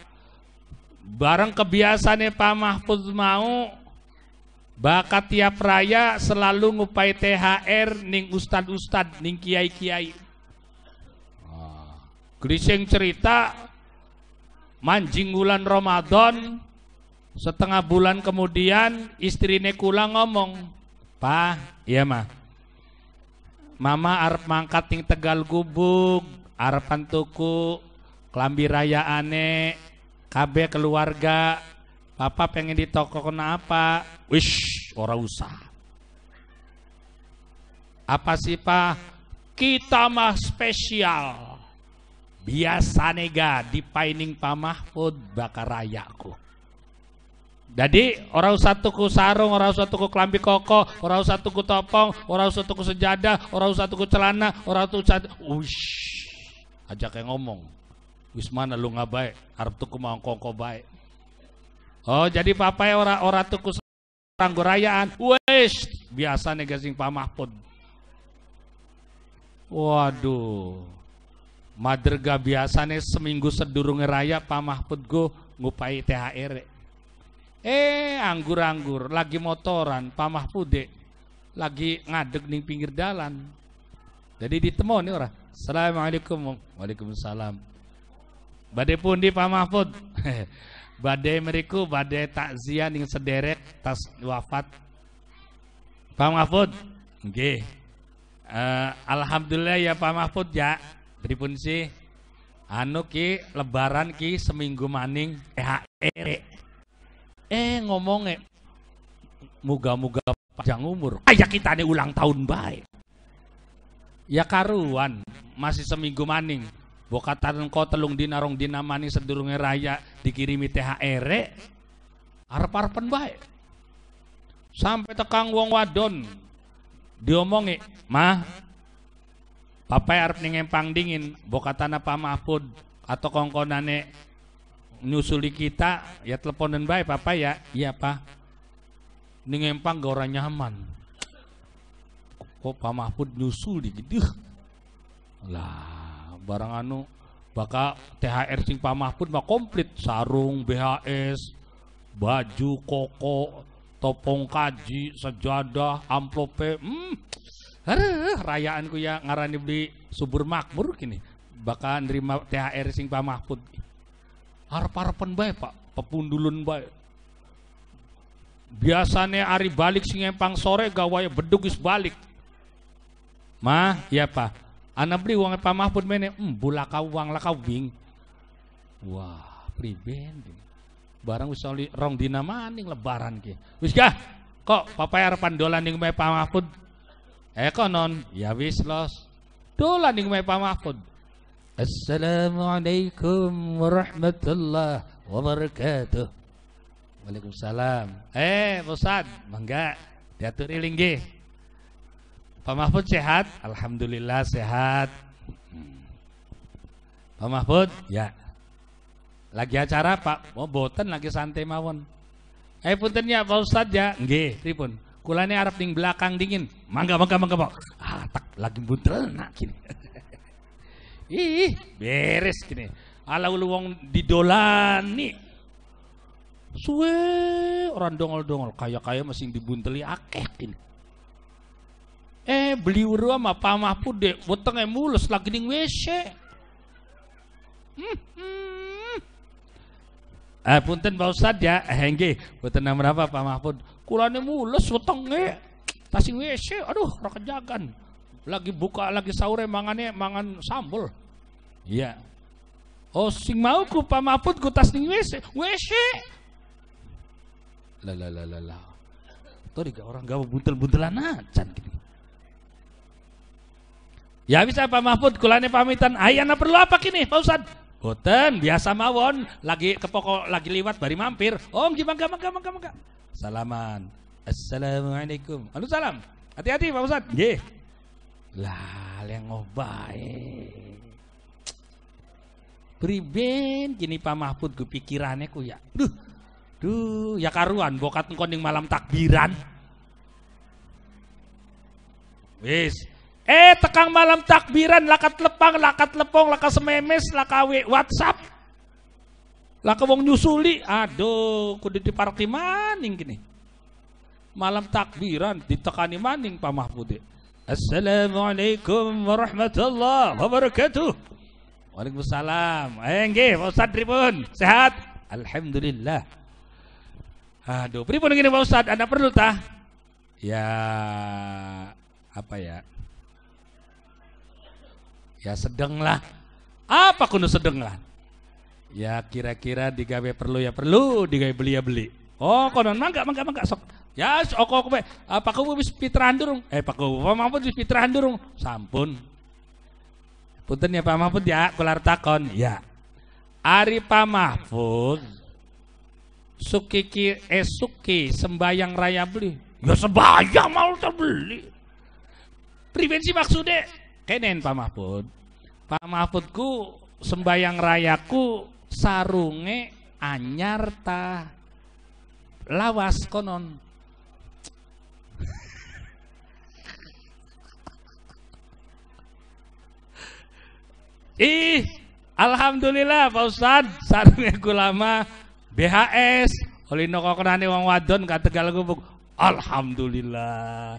bareng kebiasaannya Pak Mahfud mau bakat tiap raya selalu ngupai THR ning ustad-ustad ning kiai-kiai gelising cerita manjing bulan Ramadan setengah bulan kemudian istrinya kula ngomong Pak iya mah Mama arep mangkat ting Tegal Gubug, arepan tuku kelambi raya ane, KB keluarga, papa pengen di toko kenapa Wish, ora usah. Apa sih pak? Kita mah spesial. Biasa nega di pining Pak Mahfud bakar rayaku. Jadi orang satu tuku sarung, orang satu tuku kelambi koko, orang satu tuku topong, orang satu tuku sejadah, orang satu tuku celana, orang usah ush. Ajak yang ngomong. Wis mana lu nggak baik, Arab tuku mau koko baik. Oh jadi papai orang orang tuku orang gorayaan, wes biasa negasing Pak Mahfud. Waduh, biasa nih seminggu sedurungnya raya Pak Mahfud go ngupai THR. Eh anggur-anggur lagi motoran pamah pude lagi ngadeg nih pinggir jalan. Jadi ditemoni orang. Assalamualaikum. Waalaikumsalam. Badai di Pak Mahfud. <laughs> badai meriku badai takzian yang sederek tas wafat. Pak Mahfud. oke. Eh, alhamdulillah ya Pak Mahfud ya. pun sih? Anu ki lebaran ki seminggu maning THR. Eh, eh, eh ngomongnya eh. moga-moga panjang umur Ayah kita nih ulang tahun baik ya karuan masih seminggu maning bokatan kau telung dina rong dina maning sedurunge raya dikirimi THR Harap harapan baik sampai tekang wong wadon diomongi mah papa harap ning empang dingin Bokatana apa mahfud atau kongkonane nyusuli kita ya telepon dan baik papa ya iya pak ini ngempang gak orang nyaman kok pak Mahfud nyusuli gitu lah barang anu bakal THR sing pak Mahfud mah komplit sarung BHS baju koko topong kaji sejadah amplope hmm Aruh, rayaanku ya ngarani beli subur makmur kini bakal nerima THR sing pak Mahfud harap-harapan baik pak pepundulun baik biasanya hari balik singempang sore gawai bedugis balik mah ya pak anak beli uang pak pun mene hmm, bulaka uang laka wing wah priben barang usah rong dina maning lebaran ke. wis kah kok papa harapan dolan ning pak pun, eh konon ya wis los dolan ning pak pun, Assalamualaikum warahmatullahi wabarakatuh. Waalaikumsalam. Eh, Ustaz, mangga diatur ilinggi. Pak Mahfud sehat? Alhamdulillah sehat. Hmm. Pak Mahfud, ya. Lagi acara Pak, mau oh, boten lagi santai mawon. Eh punten ya Pak Ustaz ya, nggih, pripun? Kulane arep ning belakang dingin. Mangga mangga mangga, Pak. Ah, tak lagi buntel nak kini. <laughs> Ih, beres gini Ala ulu wong didolani. Suwe orang dongol-dongol kaya-kaya masih dibunteli akeh kini. Eh beli sama mah Mahfud pude, wetenge mulus lagi ning WC. Hmm, hmm. Eh punten Pak Ustadz ya, eh nggih, nama namrapa Pak Mahfud. Kulane mulus wetenge tasing WC, aduh rakan jagan lagi buka lagi sahure emangannya mangan sambal, Iya. Oh sing mau ku Pak Mahfud ku tas ning WC, WC. La la la la la. orang gawe buntel-buntelan acan gitu. Ya bisa Pak Mahfud kulane pamitan, ayana ah, perlu apa kini Pak Ustad? Boten, biasa mawon, lagi ke pokok lagi lewat bari mampir. Om gimana? gimana, gimana, gimana. Salaman. Assalamualaikum. Halo anu, salam. Hati-hati Pak Ustad. Yeah. Lah, yang ngobai. Priben kini Pak Mahfud gue pikirannya ku ya. Duh. Duh, ya karuan bokat koning malam takbiran. Wis. Eh, tekang malam takbiran lakat lepang, lakat lepong, lakat sememes, lakawe WhatsApp. Laka wong nyusuli, aduh, kudu diparti maning gini. Malam takbiran ditekani maning Pak Mahfud. E. Assalamualaikum warahmatullahi wabarakatuh. Waalaikumsalam. Enge eh, Pak Ustaz Sehat? Alhamdulillah. Aduh, pripun ngene Pak Ustaz? Anda perlu tah? Ya apa ya? Ya sedeng lah. Apa kuno sedeng lah? Ya kira-kira digawe perlu ya perlu, digawe beli ya beli. Oh, konon mangga mangga mangga sok. Ya aku be. apa kau habis fitrah durung? Eh Pak kau Pak Mahfud wis fitrah durung? Sampun. Punten ya Pak Mahfud ya, kular takon. Ya. Ari Pak Mahfud sukiki esuki eh, sembayang raya beli. Ya sembayang mau terbeli. Prevensi maksudnya kenen Pak Mahfud. Pak Mahfudku sembayang rayaku sarunge anyar ta lawas konon Ih, alhamdulillah Pak Ustad, sarungnya lama, BHS, noko kenani Wang wadon gak kategal gubuk. Alhamdulillah.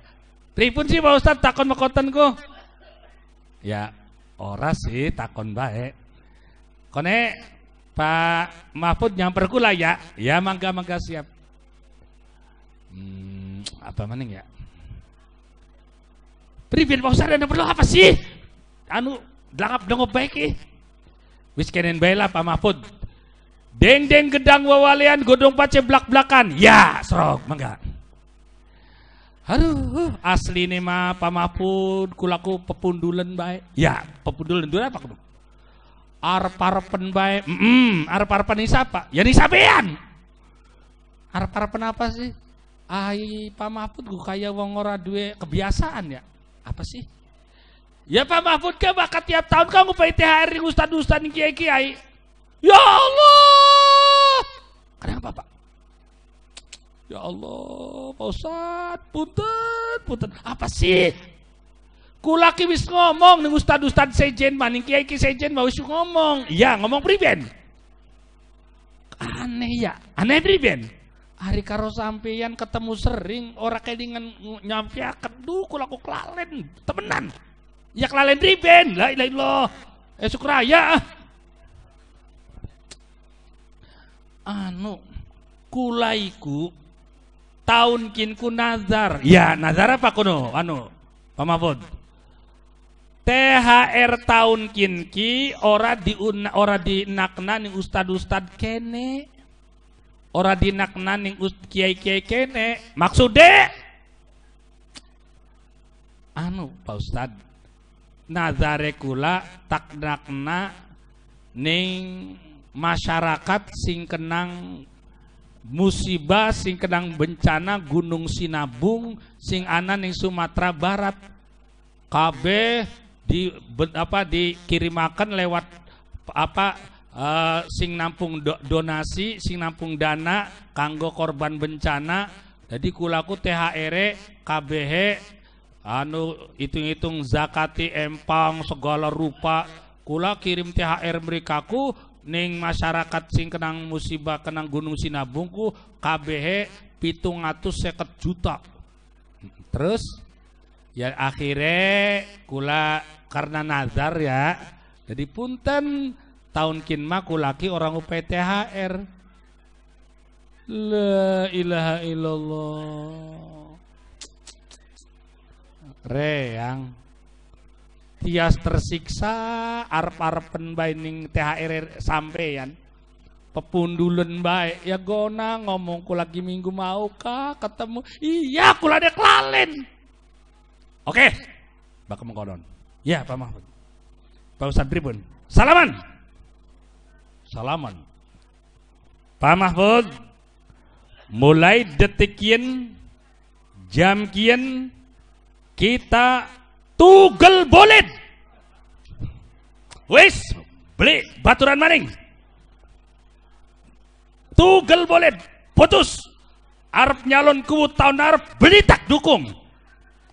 Pripun sih Pak Ustad takon makotan ku. Ya, ora sih takon baik. Kone Pak Mahfud nyamper kula ya. Ya mangga mangga siap. Hmm, apa maning ya? Pripun Pak Ustad ada perlu apa sih? Anu Dangap-dangap baik eh. Wis kenen baila Pak Mahfud. Deng-deng gedang wawalian godong pace belak belakan. Ya, serok, mangga. Aduh, asli nih mah Pak Mahfud, kulaku pepundulan baik. Ya, pepundulan dulu apa kamu? Arparpen baik. Mm -mm, arparpen ini siapa? Ya ini sapian. Arparpen apa sih? Ai Pak Mahfud gue kaya wong ora duwe kebiasaan ya. Apa sih? Ya Pak Mahfud ke bakat tiap tahun kamu ngupai THR di Ustadz Ustadz yang kiai-kiai. Ya Allah. Kadang apa Pak? Ya Allah, Pak Ustad, punten, punten. Apa sih? Kulaki wis ngomong nih Ustadz Ustadz sejen maning kiai-kiai sejen mau ngomong. Ya ngomong priben. Aneh ya, aneh priben. Hari karo sampeyan ketemu sering orang kelingan nyampe akedu kulaku kelalen, temenan. Ya kelalen riben. La ilaha illallah. Esok eh, raya. Ah. Anu kulaiku tahun kinku nazar. Ya, nazar apa kuno? Anu, Pak THR tahun kinki ora di ora dinakna ning ustad-ustad kene. Ora dinakna yang kiai-kiai kene. Maksude anu Pak Ustad nazare kula takdakna ning masyarakat sing kenang musibah sing kenang bencana Gunung Sinabung sing ana ning Sumatera Barat kabeh di apa dikirimakan lewat apa uh, sing nampung do, donasi sing nampung dana kanggo korban bencana jadi kulaku THR e, KBH e, anu hitung-hitung zakati empang segala rupa kula kirim THR merikaku ning masyarakat sing kenang musibah kenang gunung sinabungku KBH pitung atus seket juta terus ya akhirnya kula karena nazar ya jadi punten tahun kinma kulaki orang UPTHR la ilaha illallah Reang tias tersiksa arpar arepen THR sampeyan pepundulen baik ya gona ngomongku lagi minggu mau kah ketemu iya ku lade kelalen oke okay. bakal mengkodon ya Pak Mahfud Pak Ustadz Tribun salaman salaman Pak Mahfud mulai detikin jam kian kita tugel bolit. wis beli baturan maning tugel bolit, putus Arab nyalon ku tahun Arab beli tak dukung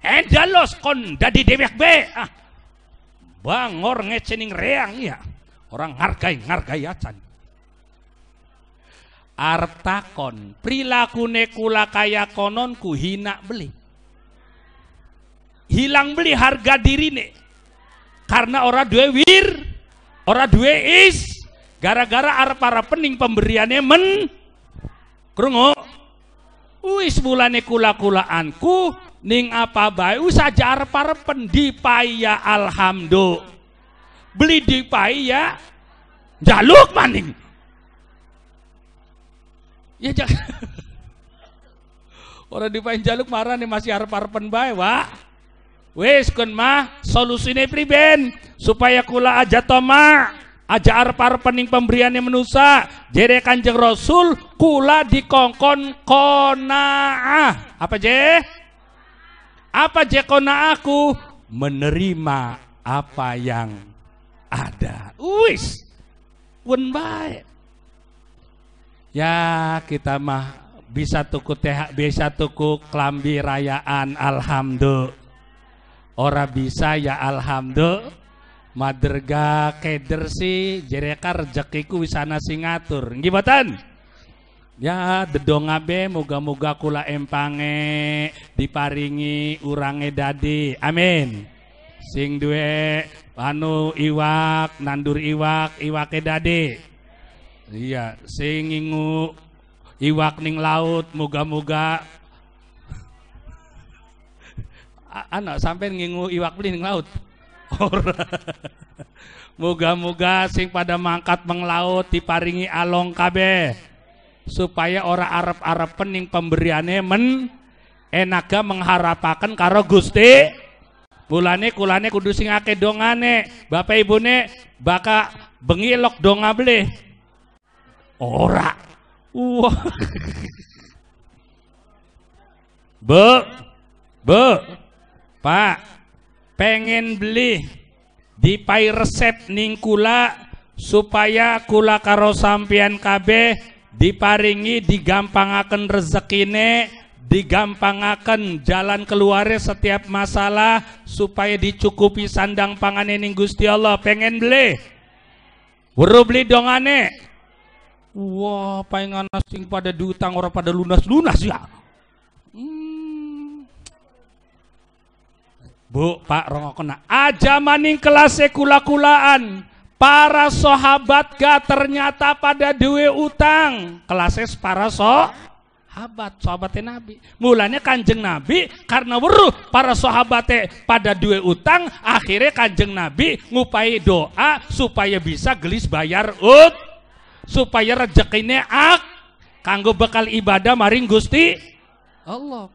endalos kon dadi dewek be ah bangor ngecening reang ya orang hargai ngargai acan artakon perilaku nekula kaya konon ku hina beli hilang beli harga diri nih karena orang dua wir orang dua is gara-gara arah para pening pemberiannya men kerungu wis mulane kula-kulaanku ning apa bae saja arah para pendipaya alhamdulillah beli dipai ya, jaluk maning ya jangan <laughs> orang dipain jaluk marah nih masih arah para bae wak wis kun mah solusine priben supaya kula aja toma aja arpar pening pemberiannya menusa jere kanjeng rasul kula dikongkon konaah apa je apa je konaahku aku menerima apa yang ada wis pun baik ya kita mah bisa tuku teh bisa tuku klambi rayaan alhamdulillah ora bisa ya alhamdulillah madrega keder si jereka rejekiku wisana singatur ngibatan ya dedong abe moga-moga kula empange diparingi urange dadi amin sing duwe panu iwak nandur iwak iwake dadi iya sing ingu iwak ning laut moga-moga anak sampai ngingu iwak beling laut moga <laughs> moga sing pada mangkat menglaut diparingi along kabe supaya orang arep-arep pening pemberiannya men enaga mengharapakan karo Gusti Bulane kulane kudu sing dongane. Bapak ibu ne baka bengi lok donga bleh. Ora. Wah. <laughs> Be. Be. Pak, pengen beli di pay resep ning kula supaya kula karo sampian KB diparingi digampangaken rezekine digampangaken jalan keluarnya setiap masalah supaya dicukupi sandang pangan ini Gusti Allah pengen beli Weru beli dong aneh wah pengen sing pada dutang orang pada lunas-lunas ya Bu, Pak rongokna. Aja maning kelas kula-kulaan. Para sahabat ga ternyata pada duwe utang. Kelasnya para so sahabat, sahabatnya Nabi. Mulanya kanjeng Nabi karena weruh para sahabatnya pada duwe utang, akhirnya kanjeng Nabi ngupai doa supaya bisa gelis bayar ut, supaya rezekinya ak, kanggo bekal ibadah maring gusti Allah.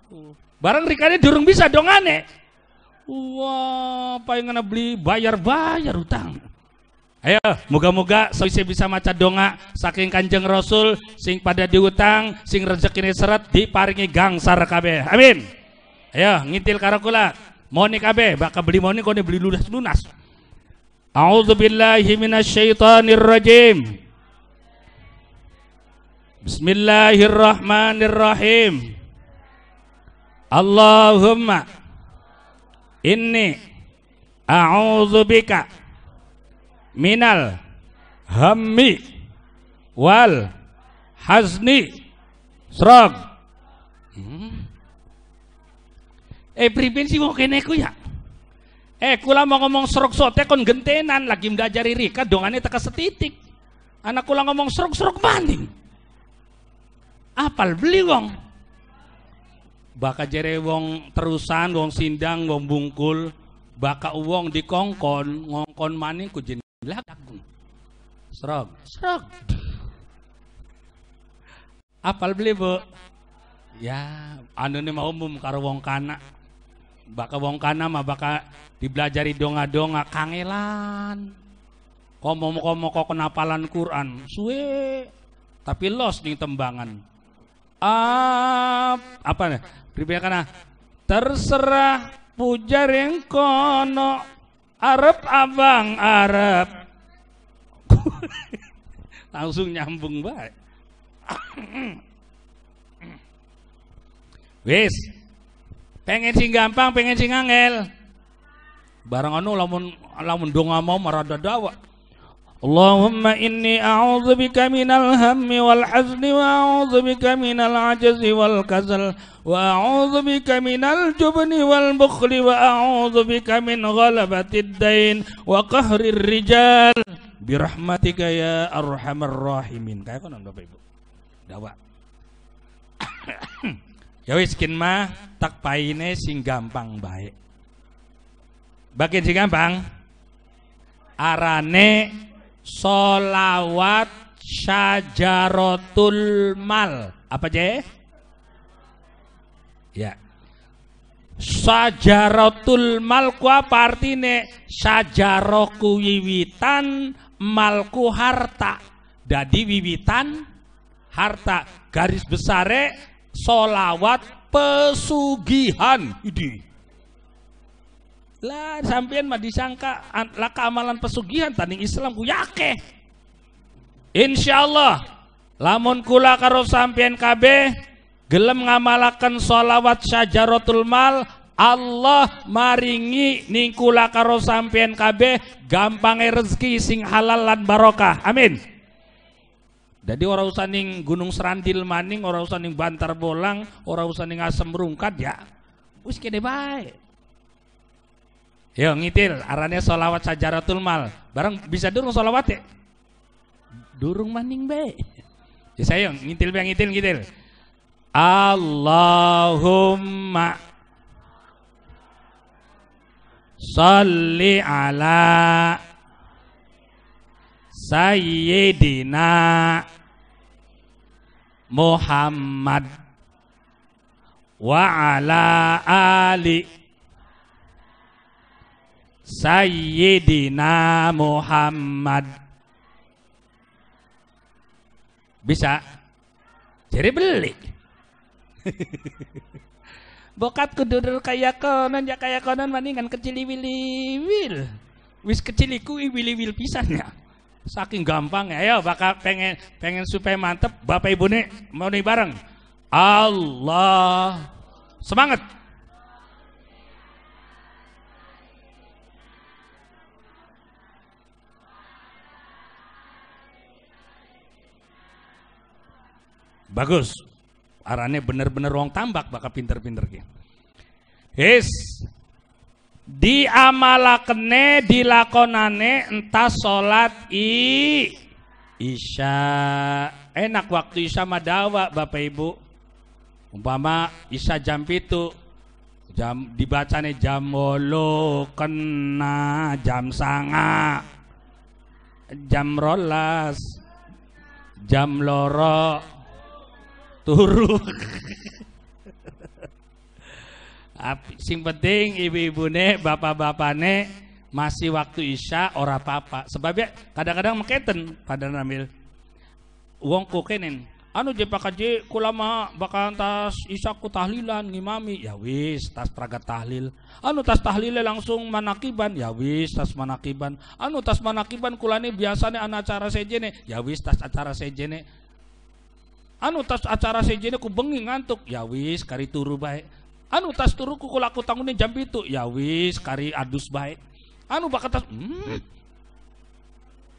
Barang rikanya durung bisa dong aneh. Wah, yang kena beli bayar-bayar utang. Ayo, moga-moga soise bisa maca donga saking Kanjeng Rasul sing pada diutang, sing ini seret diparingi gangsar kabe. Amin. Ayo, ngintil karakula Moni kabe, bakal beli moni kone beli lunas lunas. A'udzubillahi minasyaitonirrajim. Bismillahirrahmanirrahim. Allahumma Inni a'udzubika minal hammi wal hazni srog. Hmm. Eh pripin sih mau kene ku ya? Eh kula mau ngomong srog sote kon gentenan lagi mendajari rika dongane teka setitik. Anak kula ngomong srog srog maning. Apal beli wong baka jere wong terusan wong sindang wong bungkul baka wong dikongkon ngongkon maning ku jin lagung serog serog apal beli bu ya anu ni mau umum karo wong kana baka wong kana mah baka dibelajari donga-donga kangelan komo-komo kok kenapalan Quran suwe tapi los nih tembangan ap apa nih Ribiakana. Ah. Terserah puja yang kono Arab abang Arab. <laughs> Langsung nyambung baik. <coughs> Wis. Pengen sing gampang, pengen sing angel. Barang anu lamun lamun dong mau merada dawa اللهم إني أعوذ بك من الهم والحزن وأعوذ بك من العجز والكسل وأعوذ بك من الجبن والبخل وأعوذ بك من غلبة الدين وقهر الرجال برحمتك يا أرحم الراحمين كيف kan بابا Ibu dawa ya wis kin mah tak paine sing gampang baik bagian sing gampang arane Solawat syajarotul mal Apa je? Ya Sajarotul mal ku apa artine? Sajaroku wiwitan malku harta. Jadi wiwitan harta garis besare solawat pesugihan. Ini lah sampean mah disangka laka amalan pesugihan tanding Islam ku yake. insya Allah lamun kula karo sampean kb gelem ngamalakan sholawat syajaratul mal Allah maringi ning kula karo sampean kb gampange rezeki sing halal lan barokah. Amin. Jadi orang usah Gunung Serandil maning, orang usah Bantar Bolang, orang usah ning Asem Rungkat ya. Wis kene baik. Yo ngitil, arane solawat sajaratul mal. Barang bisa durung solawat ya? Durung maning be. Ya saya ngitil be ngitil ngitil. Allahumma salli ala sayyidina Muhammad wa ala ali Sayyidina Muhammad Bisa Jadi beli <laughs> Bokat kududur kayak konon ya kayak konon mendingan kecil wil Wis kecil iku wil wil pisahnya Saking gampang ya, bakal pengen pengen supaya mantep Bapak Ibu nih mau nih bareng Allah Semangat Bagus. Arane bener-bener wong tambak bakal pinter-pinter ki. Is diamalakene dilakonane entah salat i Isya enak waktu Isya madawa Bapak Ibu umpama Isya jam itu jam dibacane jam molo kena jam sanga jam rolas jam loro turu. Sing penting ibu ibu ne, bapak ne masih waktu isya ora papa. sebab ya kadang-kadang meketen pada namil. uang kokenin. Anu je pakaje kula mah bakal tas isya ku tahlilan ngimami. Ya wis, tas praga tahlil. Anu tas tahlile langsung manakiban. Ya wis, tas manakiban. Anu tas manakiban kulane biasane ana acara sejene. Ya wis, tas acara sejene anu tas acara sejenis ku bengi ngantuk ya wis kari turu baik anu tas turu ku kulaku tanggunnya jam itu ya wis kari adus baik anu bakat tas hmm,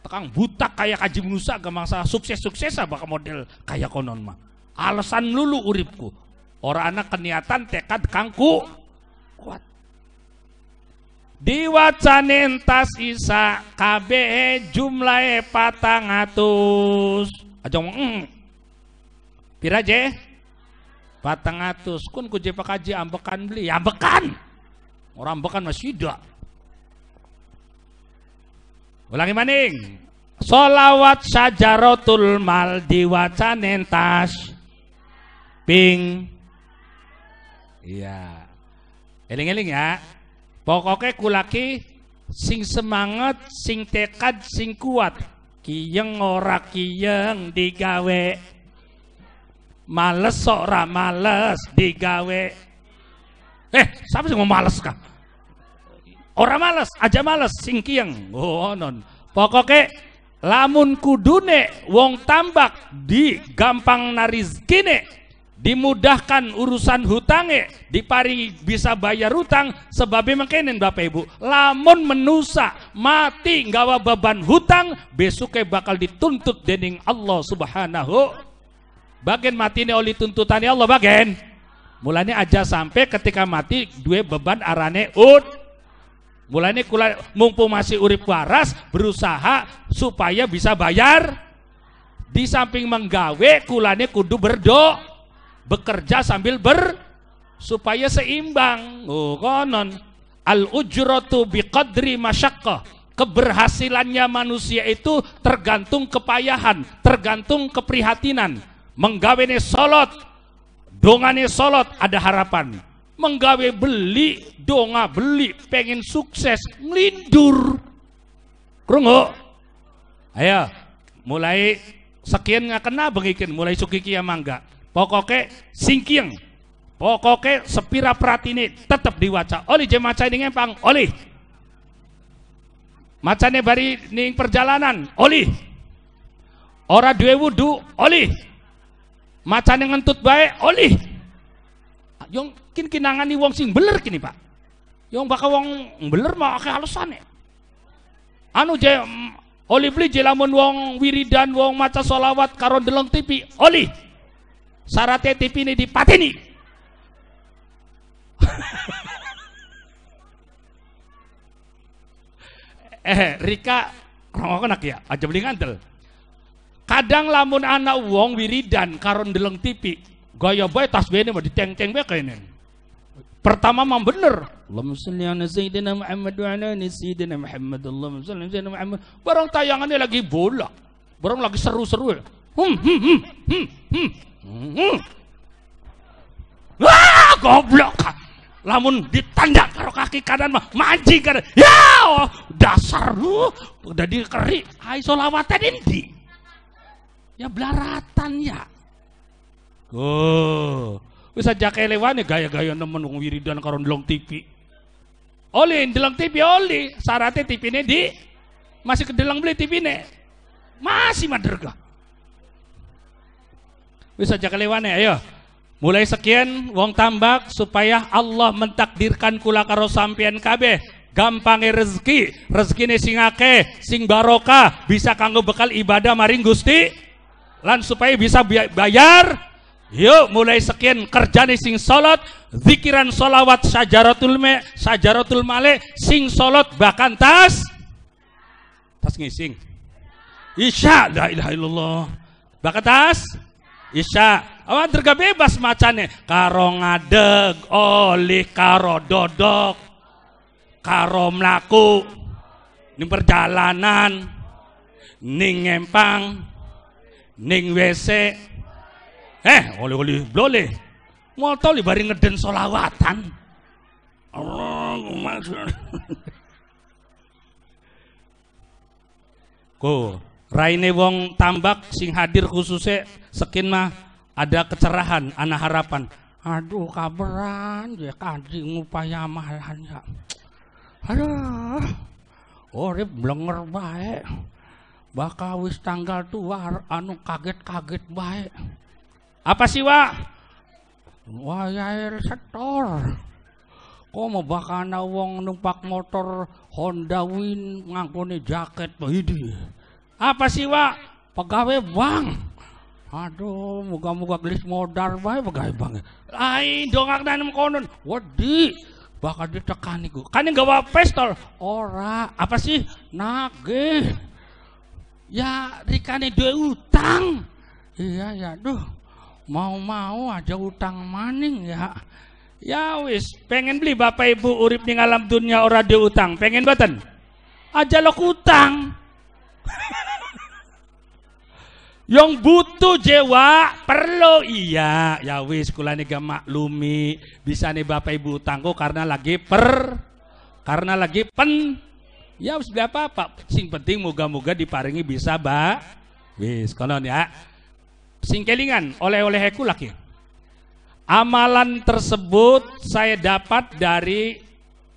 tekang buta kayak kaji Musa gampang salah sukses sukses ah bakal model kayak konon mah alasan lulu uripku orang anak keniatan tekad kangku kuat diwacanin tas isa kbe jumlahnya patang atus aja mm. Piraje? Patang atus. Kun ku kaji ambekan beli. Ya, ambekan! Orang ambekan masih tidak. Ulangi maning. Solawat sajarotul mal diwacan entas. Ping. Iya. Eling-eling ya. Pokoknya kulaki sing semangat, sing tekad, sing kuat. Kiyeng ora kiyeng digawe males sok ra males digawe eh siapa sih mau males kah orang males aja males singkiang oh non pokoknya lamun kudune wong tambak di digampang narizkine dimudahkan urusan hutange pari bisa bayar hutang sebabnya makenen bapak ibu lamun menusa mati nggawa beban hutang besoknya bakal dituntut dening Allah subhanahu Bagian mati ini oleh tuntutan Allah bagian. Mulanya aja sampai ketika mati dua beban arane ud. Mulanya kula mumpung masih urip waras berusaha supaya bisa bayar. Di samping menggawe kulane kudu berdo bekerja sambil ber supaya seimbang. Oh, konon al ujratu biqadri masyakkah keberhasilannya manusia itu tergantung kepayahan, tergantung keprihatinan menggawene solot dongane solot ada harapan menggawe beli donga beli pengen sukses melindur. krungu ayo mulai sekian nggak kena bengikin mulai sukiki ya mangga pokoknya singkiang pokoknya sepira pratini tetap diwaca oleh jemaca ini ngempang oleh macane bari ning perjalanan oleh ora duwe wudu oleh macan yang ngentut baik olih yang kin kinangani wong sing beler kini pak yang bakal wong beler mau ke alasan ya. anu je mm, oli beli jelamun wong wiridan wong maca solawat karon delong tipi olih syaratnya tipi ini nih <laughs> eh Rika kurang nak ya aja beli ngantel kadang lamun anak wong wiridan karon deleng tipi gaya bae bini mah diteng-teng bae kene pertama mah bener Allahumma sholli ala sayyidina Muhammad wa ala ali sayyidina Muhammad Allahumma sholli ala sayyidina Muhammad barang tayangannya lagi bola barang lagi seru-seru ya. hmm, hmm hmm hmm hmm hmm, Wah, goblok lamun ditanda karo kaki kanan mah maji kanan ya oh, dasar lu uh, udah dikeri hai solawatan ini Ya belaratan ya. Oh, wis aja kelewane gaya-gaya nemen wong wiridan karo ndelong TV. Oli ndelong TV oli, sarate tv ini di masih kedeleng beli tv ini Masih maderga. bisa aja kelewane ayo. Mulai sekian wong tambak supaya Allah mentakdirkan kula karo sampean kabeh gampange rezeki, rezekine sing akeh, sing barokah, bisa kanggo bekal ibadah maring Gusti lan supaya bisa bayar Yuk mulai sekian kerja nih sing solot, zikiran solawat sajaratul me, sajaratul male, sing solot bahkan tas tas ngising. Isya la ilaha illallah. Bahkan tas Isya. Awan terga bebas macane karo ngadeg, oleh karo dodok, karo melaku ini perjalanan ning ngempang ning WC eh oli-oli mau tau li bari ngeden solawatan Allahumma oh, Ko, raine wong tambak sing hadir khususnya sekin mah ada kecerahan, anak harapan. Aduh kabaran ya kaji ngupaya mahalannya. oh ini belum blenger bae bakal wis tanggal tua anu kaget-kaget baik apa sih wa wayahe ya, setor kok mau bakana wong numpak motor Honda Win ngangkone jaket beidi apa sih wa pegawai bang aduh moga moga gelis modar baik pegawai bang lain dongak dan konon wadih bakal ditekani ku kan gawa pistol ora apa sih nage ya rikane duwe utang iya ya duh mau-mau aja utang maning ya ya wis pengen beli bapak ibu urip ning alam dunia ora utang. pengen boten aja lo utang <laughs> Yang butuh jewa perlu iya ya wis kula gak maklumi bisa nih bapak ibu utangku karena lagi per karena lagi pen Ya harus apa-apa. Sing penting moga-moga diparingi bisa, Ba Wis konon ya. Sing kelingan oleh-oleh aku laki. Amalan tersebut saya dapat dari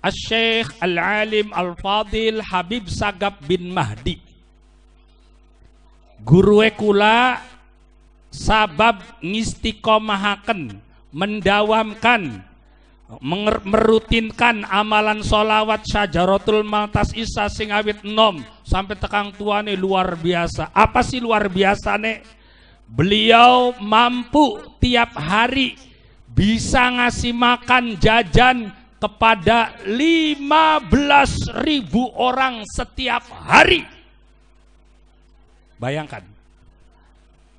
Syekh Al-Alim Al-Fadil Habib Sagab bin Mahdi. Guru ekula sabab ngistikomahaken mendawamkan merutinkan amalan sholawat syajaratul maltas isa sing awit nom sampai tekang tua nih luar biasa apa sih luar biasa nih beliau mampu tiap hari bisa ngasih makan jajan kepada 15 ribu orang setiap hari bayangkan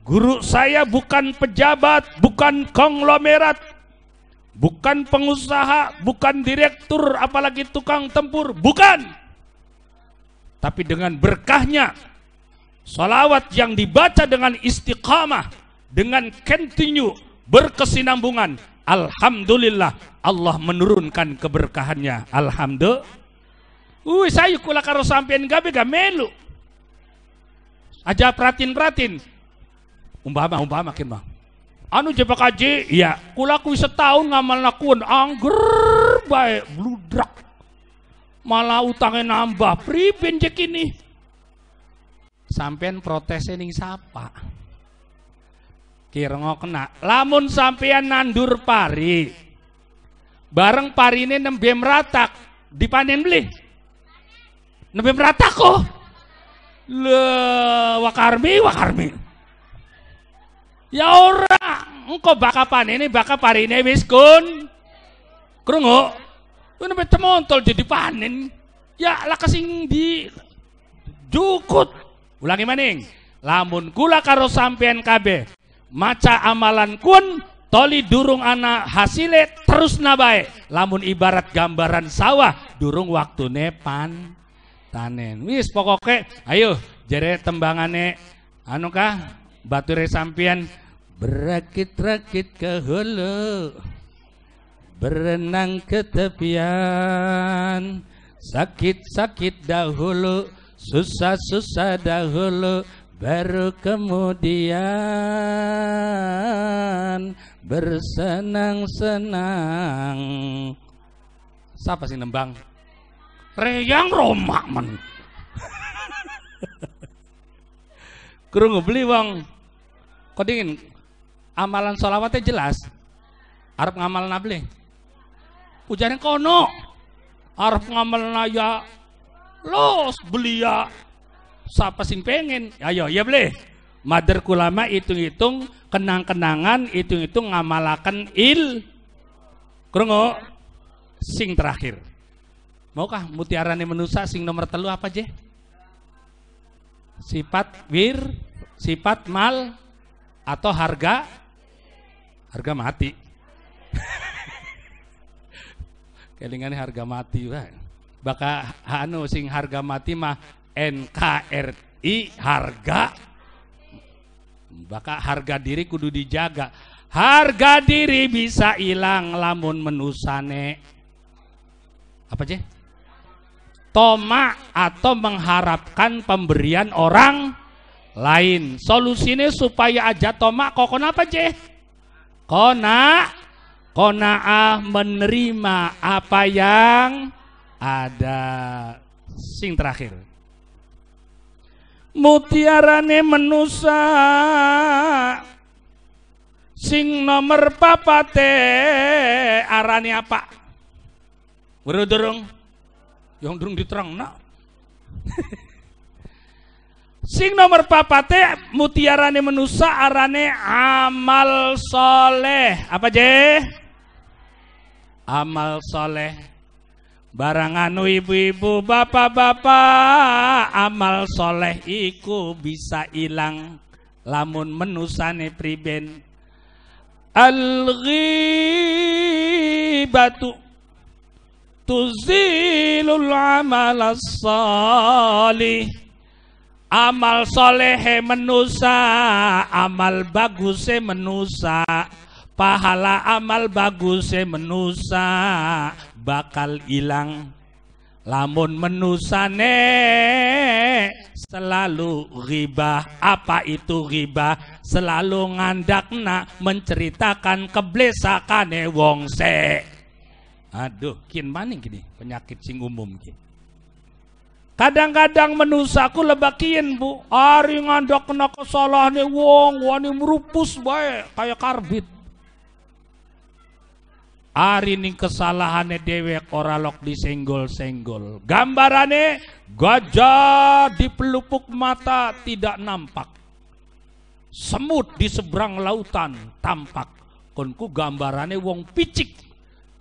guru saya bukan pejabat bukan konglomerat bukan pengusaha, bukan direktur, apalagi tukang tempur, bukan. Tapi dengan berkahnya, salawat yang dibaca dengan istiqamah, dengan continue, berkesinambungan, Alhamdulillah, Allah menurunkan keberkahannya. Alhamdulillah. Uh, saya kula karo sampean gabe gak melu. Aja pratin-pratin. Umpama, umpama kin, Bang anu je aji ya kulaku setahun ngamal nakun angger baik bludrak malah utangnya nambah pribin je kini sampean protes ini siapa, kira ngok kena lamun sampean nandur pari bareng pari ini nembe meratak dipanen beli nembe meratak kok le wakarmi wakarmi Ya ora, engko bakal panene bakal parine wis kun. Krungu? Kuwi nek temontol jadi panen. Ya lah kasing di jukut. Ulangi maning. Lamun kula karo sampean kabeh maca amalan kun toli durung anak hasile terus nabai, lamun ibarat gambaran sawah durung waktune pan tanen wis pokoknya ayo jere tembangane anu kah batu sampian berakit-rakit ke hulu berenang ke tepian sakit-sakit dahulu susah-susah dahulu baru kemudian bersenang-senang siapa sih nembang reyang romak men <laughs> kerungu beli wong Kau dingin amalan solawatnya jelas. Arab ngamal nabli Ujarin kono. Arab ngamal naya. Los belia. Ya. Siapa sih pengen? Ayo, ya beli. Mader kulama hitung-hitung, kenang-kenangan, hitung-hitung ngamalakan il. Kerungu. Sing terakhir. Maukah mutiara nih manusia sing nomor telu apa je? Sifat wir, sifat mal, atau harga harga mati. <laughs> Kelingannya harga mati, Pak. Baka anu sing harga mati mah NKRI harga baka harga diri kudu dijaga. Harga diri bisa hilang lamun menusane. Apa je? Toma atau mengharapkan pemberian orang lain solusinya supaya aja tomak kok kenapa je kona konaah menerima apa yang ada sing terakhir mutiarane menusa sing nomor papate arane apa Bro durung yang durung diterang nak <laughs> Sing nomor papate mutiarane menusa arane amal soleh. Apa je? Amal soleh. Barang anu ibu-ibu, bapak-bapak, amal soleh iku bisa hilang lamun menusane priben. Al-ghibatu tuzilul amal salih amal solehe menusa amal baguse menusa pahala amal baguse menusa bakal hilang lamun ne, selalu ribah apa itu ribah selalu ngandakna menceritakan keblesakane wong se aduh kin maning gini penyakit sing umum gini Kadang-kadang aku lebakin bu, hari ngandak kena kesalahan nih wong, wani merupus bae, kayak karbit. Hari ini kesalahannya dewek oralok disenggol-senggol. Gambarannya gajah di pelupuk mata tidak nampak. Semut di seberang lautan tampak. Konku gambarannya wong picik.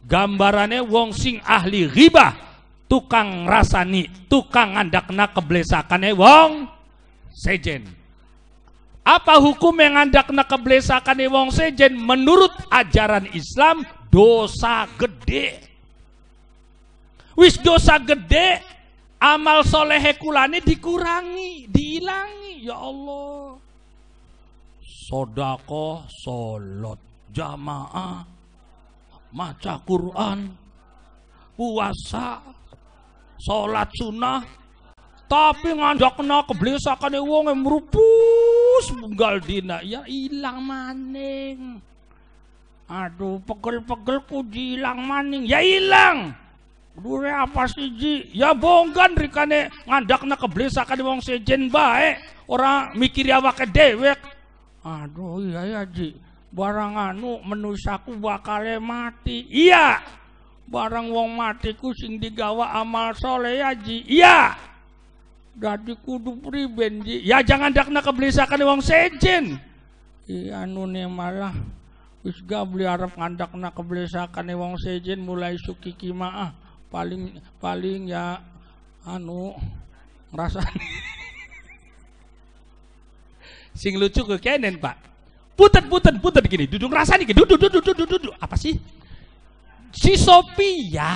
Gambarannya wong sing ahli riba tukang rasani, tukang ngandakna keblesakannya wong sejen. Apa hukum yang ngandakna keblesakannya wong sejen? Menurut ajaran Islam dosa gede. Wis dosa gede, amal soleh kulane dikurangi, dihilangi. Ya Allah. Sodako, solot, jamaah, maca Quran, puasa, Sholat sunnah, tapi ngandak kena keblesakane wong merupus, munggal dina ya hilang maning aduh pegel-pegel ku hilang maning ya hilang, Dure apa sih ji, Ya bonggan rikane ngandakna kebelisakan wong sejen baik, orang mikir wakil dewek. Aduh iya ya Ji, barang anu menusaku bakal mati. Iya barang wong matiku sing digawa amal soleh ya, ji iya dadi kudu priben ji ya jangan dakna kebelisakan wong sejen iya nune malah wis ga beli arep ngandakna kebelisakan wong sejen mulai suki kimaah paling paling ya anu ngerasa <laughs> sing lucu ke kenen pak putet putet putet gini duduk nih gini duduk duduk duduk duduk apa sih Si Sophia ya.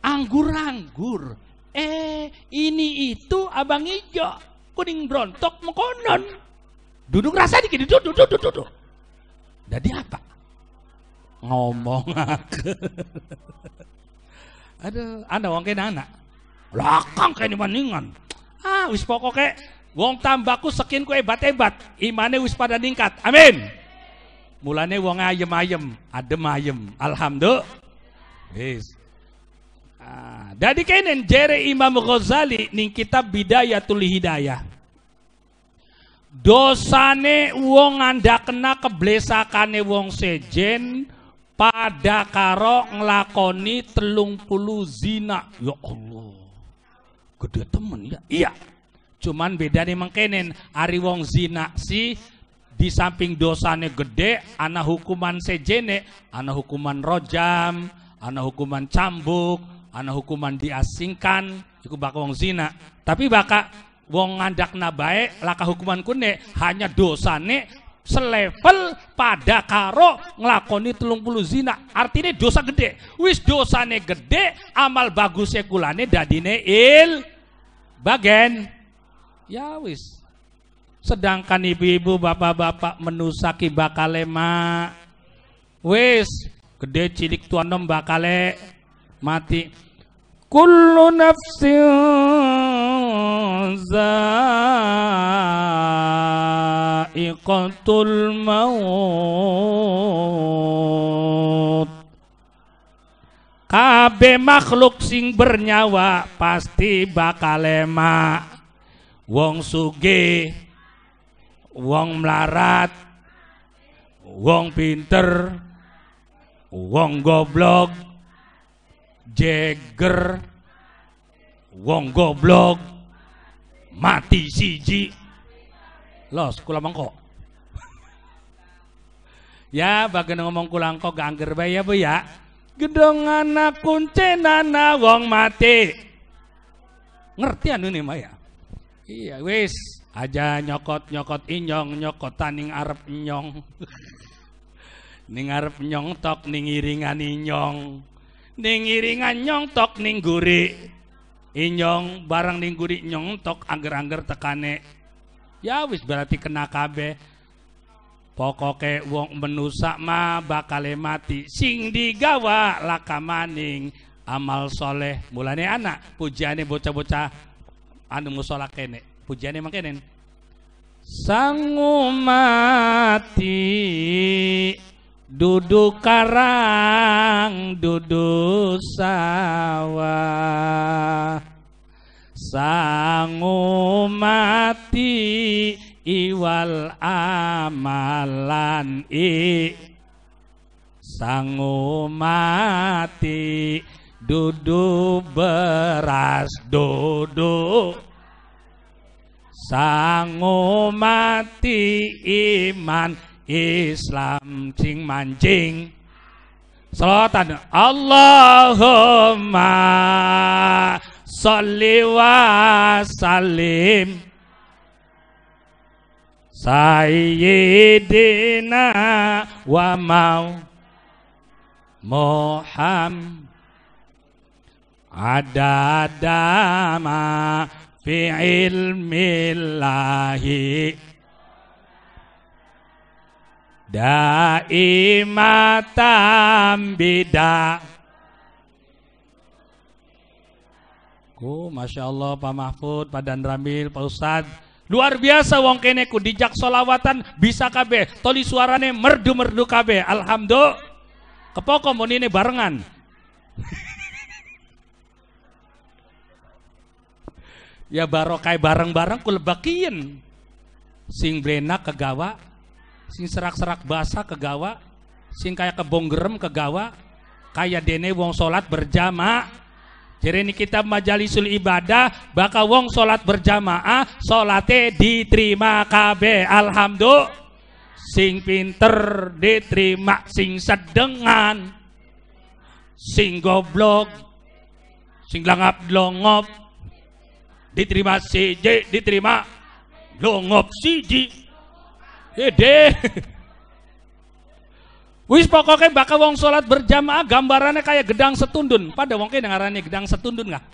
anggur-anggur. Eh, ini itu abang ijo, kuning brontok mengkonon. Duduk rasa dikit, duduk, duduk, duduk, duduk. Jadi apa? Ngomong aku. <laughs> Aduh, anda wong kena anak. Lakang kayak maningan Ah, wis pokok pokoknya wong tambahku sekin ku hebat-hebat. Imane wis pada ningkat. Amin. Mulane wong ayem-ayem, adem ayem. Alhamdulillah. Wis. Ah, dari kenen jere Imam Ghazali ning kitab Bidayatul Hidayah. Dosane wong anda kena keblesakane wong sejen pada karo nglakoni telung puluh zina. Ya Allah. Gede temen ya. Iya. Cuman beda nih mengkenen. Ari wong zina si di samping dosanya gede, anak hukuman sejene, anak hukuman rojam, anak hukuman cambuk, anak hukuman diasingkan, itu bakal wong zina. Tapi bakal wong ngandak nabae, laka hukuman kune hanya dosane selevel pada karo ngelakoni telung puluh zina artinya dosa gede wis dosane gede amal bagus kulane dadine il bagen ya wis Sedangkan ibu-ibu, bapak-bapak menusaki bakale mak. Wis, gede cilik tuan nom bakale mati. Kullu nafsin za'iqatul maut. Kabe makhluk sing bernyawa pasti bakal mak. Wong sugih wong melarat, wong pinter, wong goblok, jeger, wong goblok, mati siji. Los, kula mangko. <laughs> ya, bagian ngomong kula mangkok gangger bae ya, Bu ya. Gedong anak nana wong mati. Ngerti anu nih Maya? Iya, wis aja nyokot nyokot inyong nyokot taning arep nyong <laughs> ning arep nyong tok ning iringan inyong ning iringan nyong tok ning guri inyong barang ning guri nyong tok angger-angger tekane ya wis berarti kena kabeh pokoke wong menusak ma bakale mati sing digawa laka maning amal soleh mulane anak pujiane bocah-bocah anu musola kene pujiannya makanya sangu mati duduk karang duduk sawah sangu mati iwal amalan i sangu mati duduk beras duduk sangu mati iman Islam cing mancing selatan. Allahumma sholli wa salim Sayyidina wa mau Muhammad ada dama bi'ilmillahi daimatam bida ku Masya Allah Pak Mahfud Pak Dandramil Pak Ustadz luar biasa wong kene ku dijak solawatan bisa kabe toli suarane merdu-merdu kabe alhamdulillah Kepokomun ini barengan <laughs> ya barokai bareng-bareng ku lebakin sing brena kegawa sing serak-serak basah kegawa sing kayak kebonggerem gerem kegawa kayak dene wong solat berjamaah jadi ini kita majalisul ibadah bakal wong solat berjamaah solate diterima KB alhamdulillah sing pinter diterima sing sedengan sing goblok sing langap longop diterima CJ diterima longop CJ gede <laughs> wis pokoknya bakal wong sholat berjamaah gambarannya kayak gedang setundun pada wong dengarannya gedang setundun nggak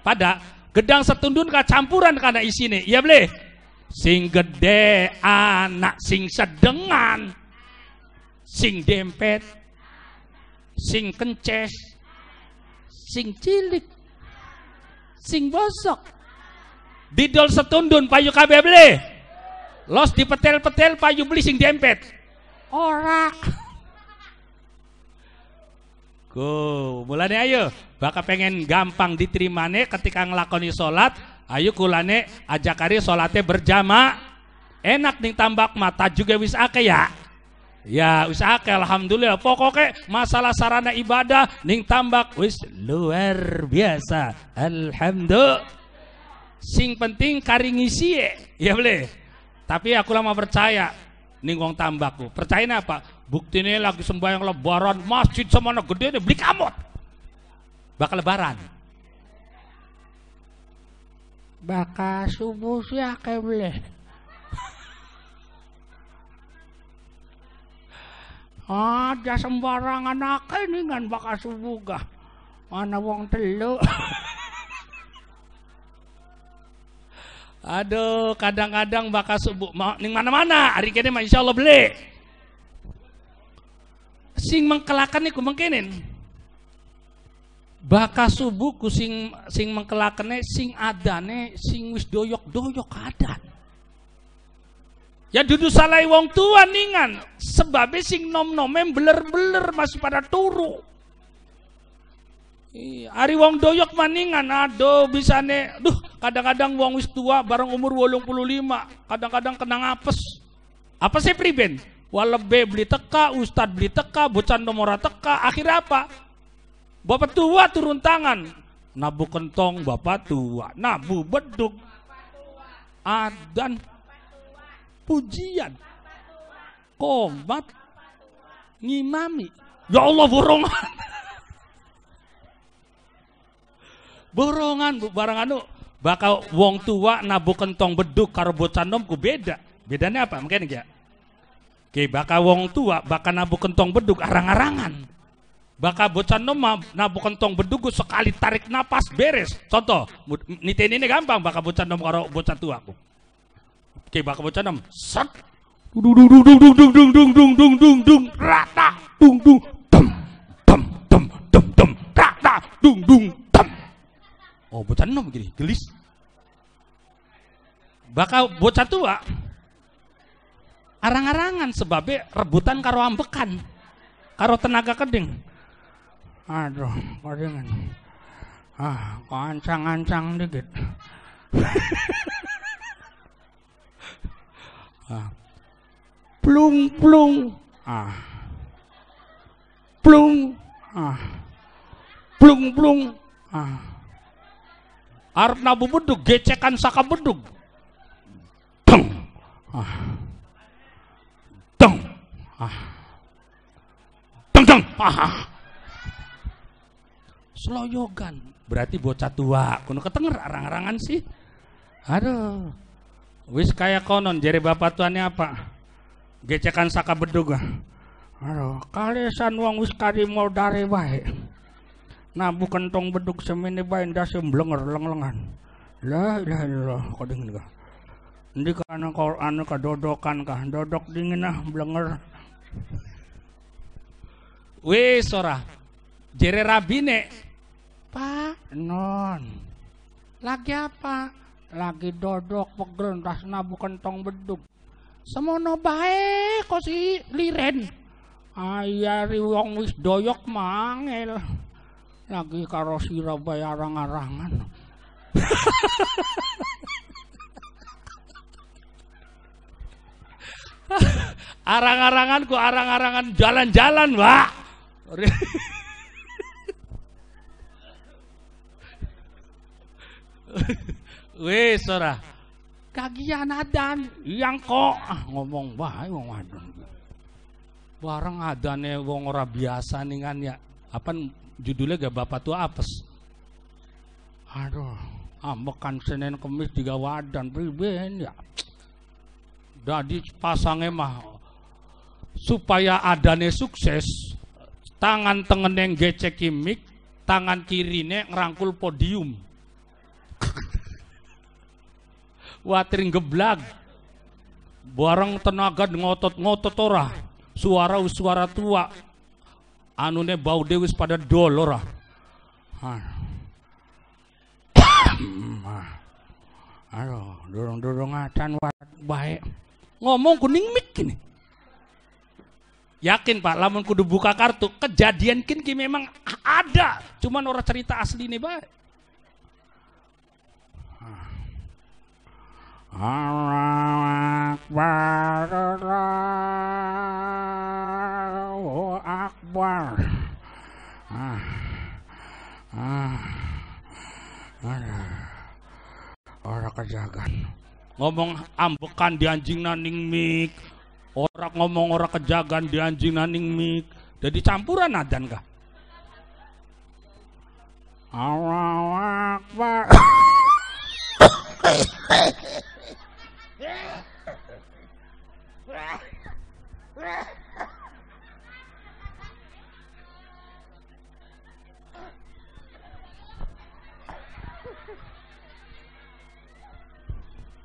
pada gedang setundun kah campuran karena isi nih? iya boleh sing gede anak sing sedengan sing dempet sing kences sing cilik sing bosok didol setundun payu kabe beli los di petel petel, payu beli sing dempet ora Go, <laughs> mulane ayo, bakal pengen gampang diterimane ketika ngelakoni sholat, ayo kulane ajak ajakari sholatnya berjama, enak nih tambak mata juga wis ake ya. Ya wis ake alhamdulillah pokoknya masalah sarana ibadah nih tambak wis luar biasa. Alhamdulillah sing penting karingi sie ya boleh tapi aku lama percaya ninggong tambaku. percaya apa Bukti ini lagi sembahyang lebaran masjid semua gede nih beli kamot bakal lebaran bakal subuh sih kayak boleh ada sembarangan akeh nih kan bakal subuh gak mana wong telur. <laughs> Aduh, kadang-kadang bakal subuh mau ning mana-mana, hari kene mah insyaallah beli. Sing mengkelakan niku mengkinin. Bakal subuh ku sing sing mengkelakane sing adane sing wis doyok-doyok adan. Ya dudu salai wong tua ningan sebabnya sing nom nomen beler-beler masih pada turu. Iya, ari wong doyok maningan, aduh bisa ne, duh kadang-kadang wong wis tua bareng umur wolung puluh lima, kadang-kadang kenang apes. Apa sih priben? Walebe beli teka, ustad beli teka, bocan nomora teka, akhir apa? Bapak tua turun tangan, nabu kentong bapak tua, nabu beduk, adan, pujian, komat, ngimami. Ya Allah burungan. <laughs> borongan barang anu bakal wong tua nabu kentong beduk karo bocah nom ku beda. Bedanya apa? Mungkin ya. Oke, bakal wong tua bakal nabu kentong beduk arang-arangan. Bakal bocah nom nabu kentong beduk sekali tarik napas beres. Contoh, niten ini gampang bakal bocah nom karo bocah tua aku. Oke, bakal bocah nom. Set. Dung dung dung dung dung dung dung dung dung dung dung rata dung dung dum dum dum dum dum rata dung dung Oh bocah nom gini, gelis. Bakal bocah tua. Arang-arangan sebabnya rebutan karo ambekan. Karo tenaga keding. Aduh, kodingan, Ah, kok ancang-ancang dikit. <laughs> ah. Plung plung. Ah. Plung. Ah. Plung plung. Ah. Arep nabu beduk, gecekan saka beduk. Teng. Ah. Teng. Ah. Teng teng. Ah. Sloyogan. Berarti bocah tua. Kuno ketenger arang-arangan sih. Aduh. Wis kaya konon jere bapak tuannya apa? Gecekan saka beduk. Aduh, kalesan wong wis kari mau dare wae nabu kentong beduk semini paindah semblenger leng lah la ilaha illallah koding ka hindi ka kau Quran ka anu, anu dodokan ka dodok dingin ah blenger we sora jere rabine pak non lagi apa lagi dodok pegren tas nabu kentong beduk semono bae kok si liren ayari riwong wis doyok mangel lagi karo sira bae arang-arangan. arang-arangan ku arang-arangan jalan-jalan, Pak. Wis ora. Kagian adan, yang kok ah, ngomong bae wong adan. Bareng adane wong ora biasa ningan ya. Apa judulnya gak bapak tua apes aduh ambekan ah, Senin Kemis tiga wadan priben ya jadi pasangnya mah supaya adane sukses tangan yang gecek kimik, tangan kirine ngerangkul podium <laughs> watir geblag bareng tenaga ngotot-ngotot ora suara suara tua Anu ne bau dewi pada dolora ora. Ah. dorong-dorong acan warat baik. Ngomong kuning mik ini. Yakin Pak, lamun kudu buka kartu, kejadian kini memang ada. Cuman orang cerita asli ini baik. Allahu Akbar ah, ah, orang kejagan ngomong ambekan di anjing naning mik orang ngomong orang kejagan di anjing naning mik jadi campuran adan kah Allahu Akbar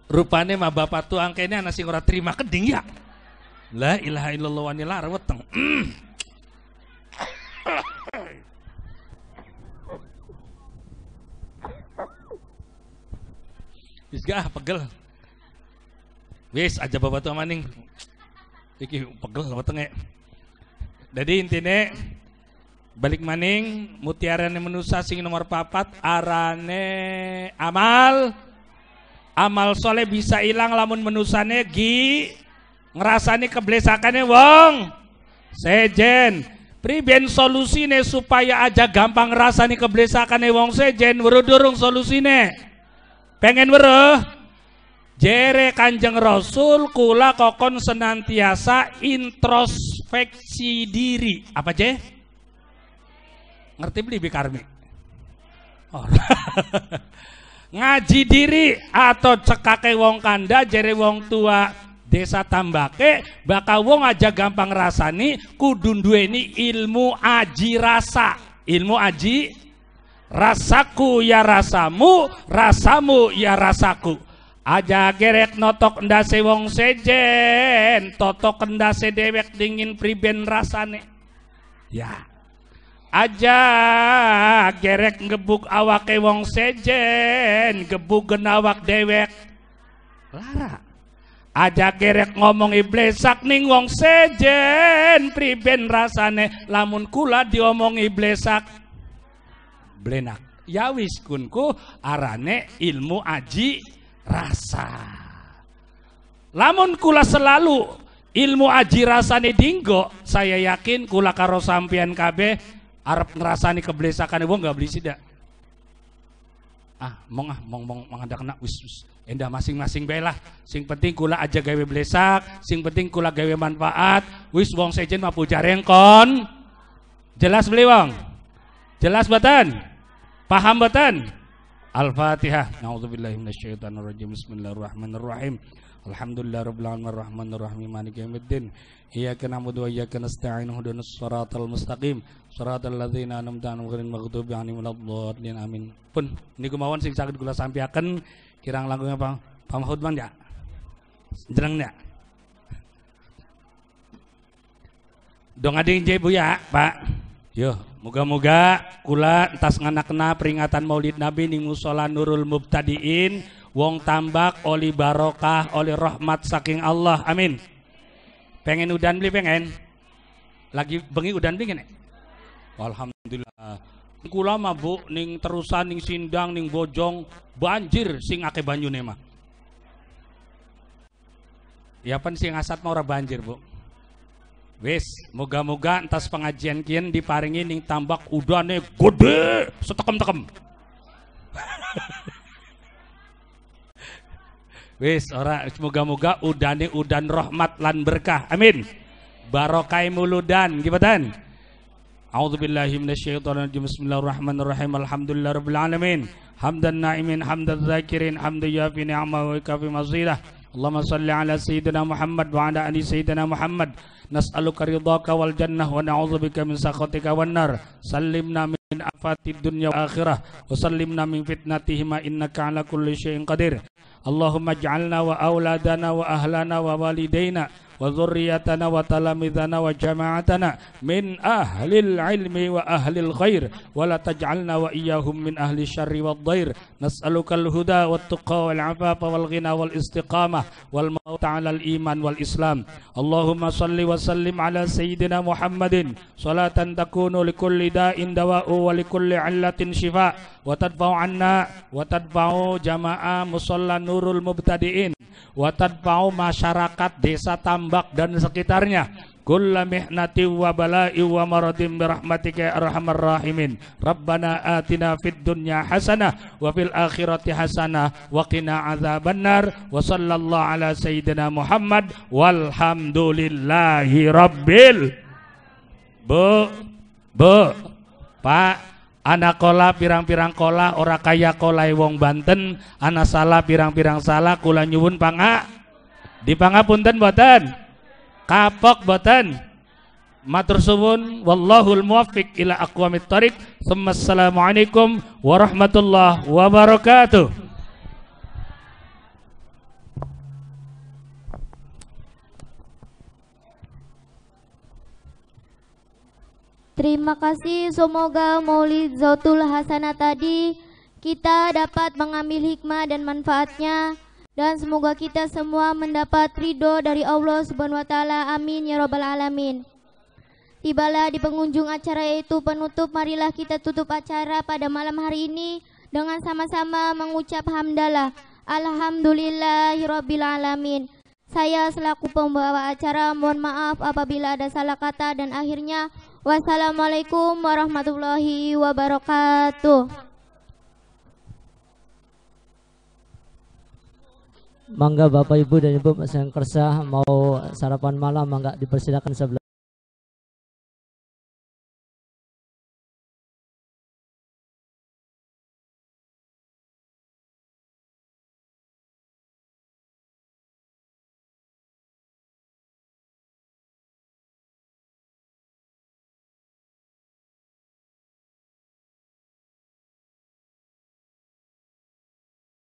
Rupanya mah bapak tuang kene anak sing ora terima keding ya. La ilaha illallah wani lar weteng. Mm. Wis pegel. Wis aja bapak tuh maning. Iki pegel wetenge. Jadi intinya balik maning mutiara mutiarane menusa sing nomor papat arane amal amal soleh bisa hilang lamun menusane gi ngerasani keblesakane wong sejen priben solusine supaya aja gampang ngerasani keblesakane wong sejen wero durung solusine pengen wero Jere Kanjeng Rasul kula kokon senantiasa introspeksi diri. Apa je? Ngerti beli bikarmi? Oh. <laughs> Ngaji diri atau cekake wong kanda jere wong tua desa tambake bakal wong aja gampang rasani kudu ini ilmu aji rasa. Ilmu aji rasaku ya rasamu, rasamu ya rasaku aja gerek notok ndase wong sejen toto kendase dewek dingin priben rasane ya aja gerek ngebuk awak wong sejen gebuk genawak dewek lara aja gerek ngomong iblesak ning wong sejen priben rasane lamun kula diomong iblesak blenak ya wis kunku arane ilmu aji rasa. Lamun kula selalu ilmu aji rasane dinggo, saya yakin kula karo sampean kabeh arep ngrasani keblesakan ibu gak beli sidak. Ah, mong ah, mong mong kena wis wis. Endah masing-masing bae lah. Sing penting kula aja gawe blesak, sing penting kula gawe manfaat. Wis wong sejen mampu jareng kon. Jelas beli wong? Jelas batan? Paham batan? Al-Fatihah. Nauzubillahi minasyaitonirrajim. Bismillahirrahmanirrahim. Alhamdulillahirabbil alamin arrahmanir rahim maliki yaumiddin iyyaka na'budu wa iyyaka nasta'in ihdinas siratal mustaqim siratal ladzina an'amta 'alaihim ghairil maghdubi 'alaihim waladdallin amin pun niku mawon sing saged kula sampiaken kirang langkung apa Pak Mahudman ya jeneng ya Dong ading je Bu ya Pak yo Moga-moga kula entas ngana-kena peringatan Maulid Nabi ning musola Nurul Mubtadiin wong tambak oli barokah oli rahmat saking Allah. Amin. Pengen udan beli pengen? Lagi bengi udan beli Alhamdulillah. Kula mabuk ning terusan ning sindang ning bojong banjir sing ake banyu mah. Ya pan sing asat mau banjir, Bu. Wis, moga-moga entas pengajian kian diparingi ning tambak udane gede setekem-tekem. <laughs> Wis, ora moga-moga udane udan rahmat lan berkah. Amin. Barokai muludan, gibatan. A'udzubillahi rajim. Bismillahirrahmanirrahim. Alhamdulillahirabbil alamin. Hamdan na'imin, hamdan zakirin, hamdan yafi ni'ama wa kafi mazidah. اللهم صل على سيدنا محمد وعلى ال سيدنا محمد نسالك رضاك والجنه ونعوذ بك من سخطك والنار سلمنا من افات الدنيا والاخره وسلمنا من فتنتهما انك على كل شيء قدير اللهم اجعلنا واولادنا واهلنا ووالدينا وذريتنا وتلامذنا وجماعتنا من أهل العلم وأهل الخير ولا تجعلنا وإياهم من أهل الشر والضير نسألك الهدى والتقى والعفاف والغنى والاستقامة والموت على الإيمان والإسلام اللهم صل وسلم على سيدنا محمد صلاة تكون لكل داء دواء ولكل علة شفاء وتدفع عنا وتدفع جماعة مصلى نور المبتدئين وتدفع مشاركة desa Tam Ambak dan sekitarnya kulla mihnati wa bala'i wa maradin birahmatika ya arhamar rahimin rabbana atina fid dunya hasanah wa fil akhirati hasanah wa qina azabannar wa sallallahu ala sayyidina Muhammad walhamdulillahi rabbil Bu Bu Pak anak kola pirang-pirang kola ora kaya kolai wong Banten anak salah pirang-pirang salah kula nyuwun pangak di pangapunten boten. Kapok boten. Matur suwun wallahul muwaffiq ila aqwamit thariq. Assalamualaikum warahmatullahi wabarakatuh. Terima kasih semoga Maulid Zotul Hasanah tadi kita dapat mengambil hikmah dan manfaatnya dan semoga kita semua mendapat ridho dari Allah Subhanahu wa taala. Amin ya rabbal alamin. Tibalah di pengunjung acara yaitu penutup. Marilah kita tutup acara pada malam hari ini dengan sama-sama mengucap hamdalah. Alhamdulillahirabbil alamin. Saya selaku pembawa acara mohon maaf apabila ada salah kata dan akhirnya wassalamualaikum warahmatullahi wabarakatuh. Mangga Bapak Ibu dan Ibu yang kersah mau sarapan malam mangga dipersilakan sebelah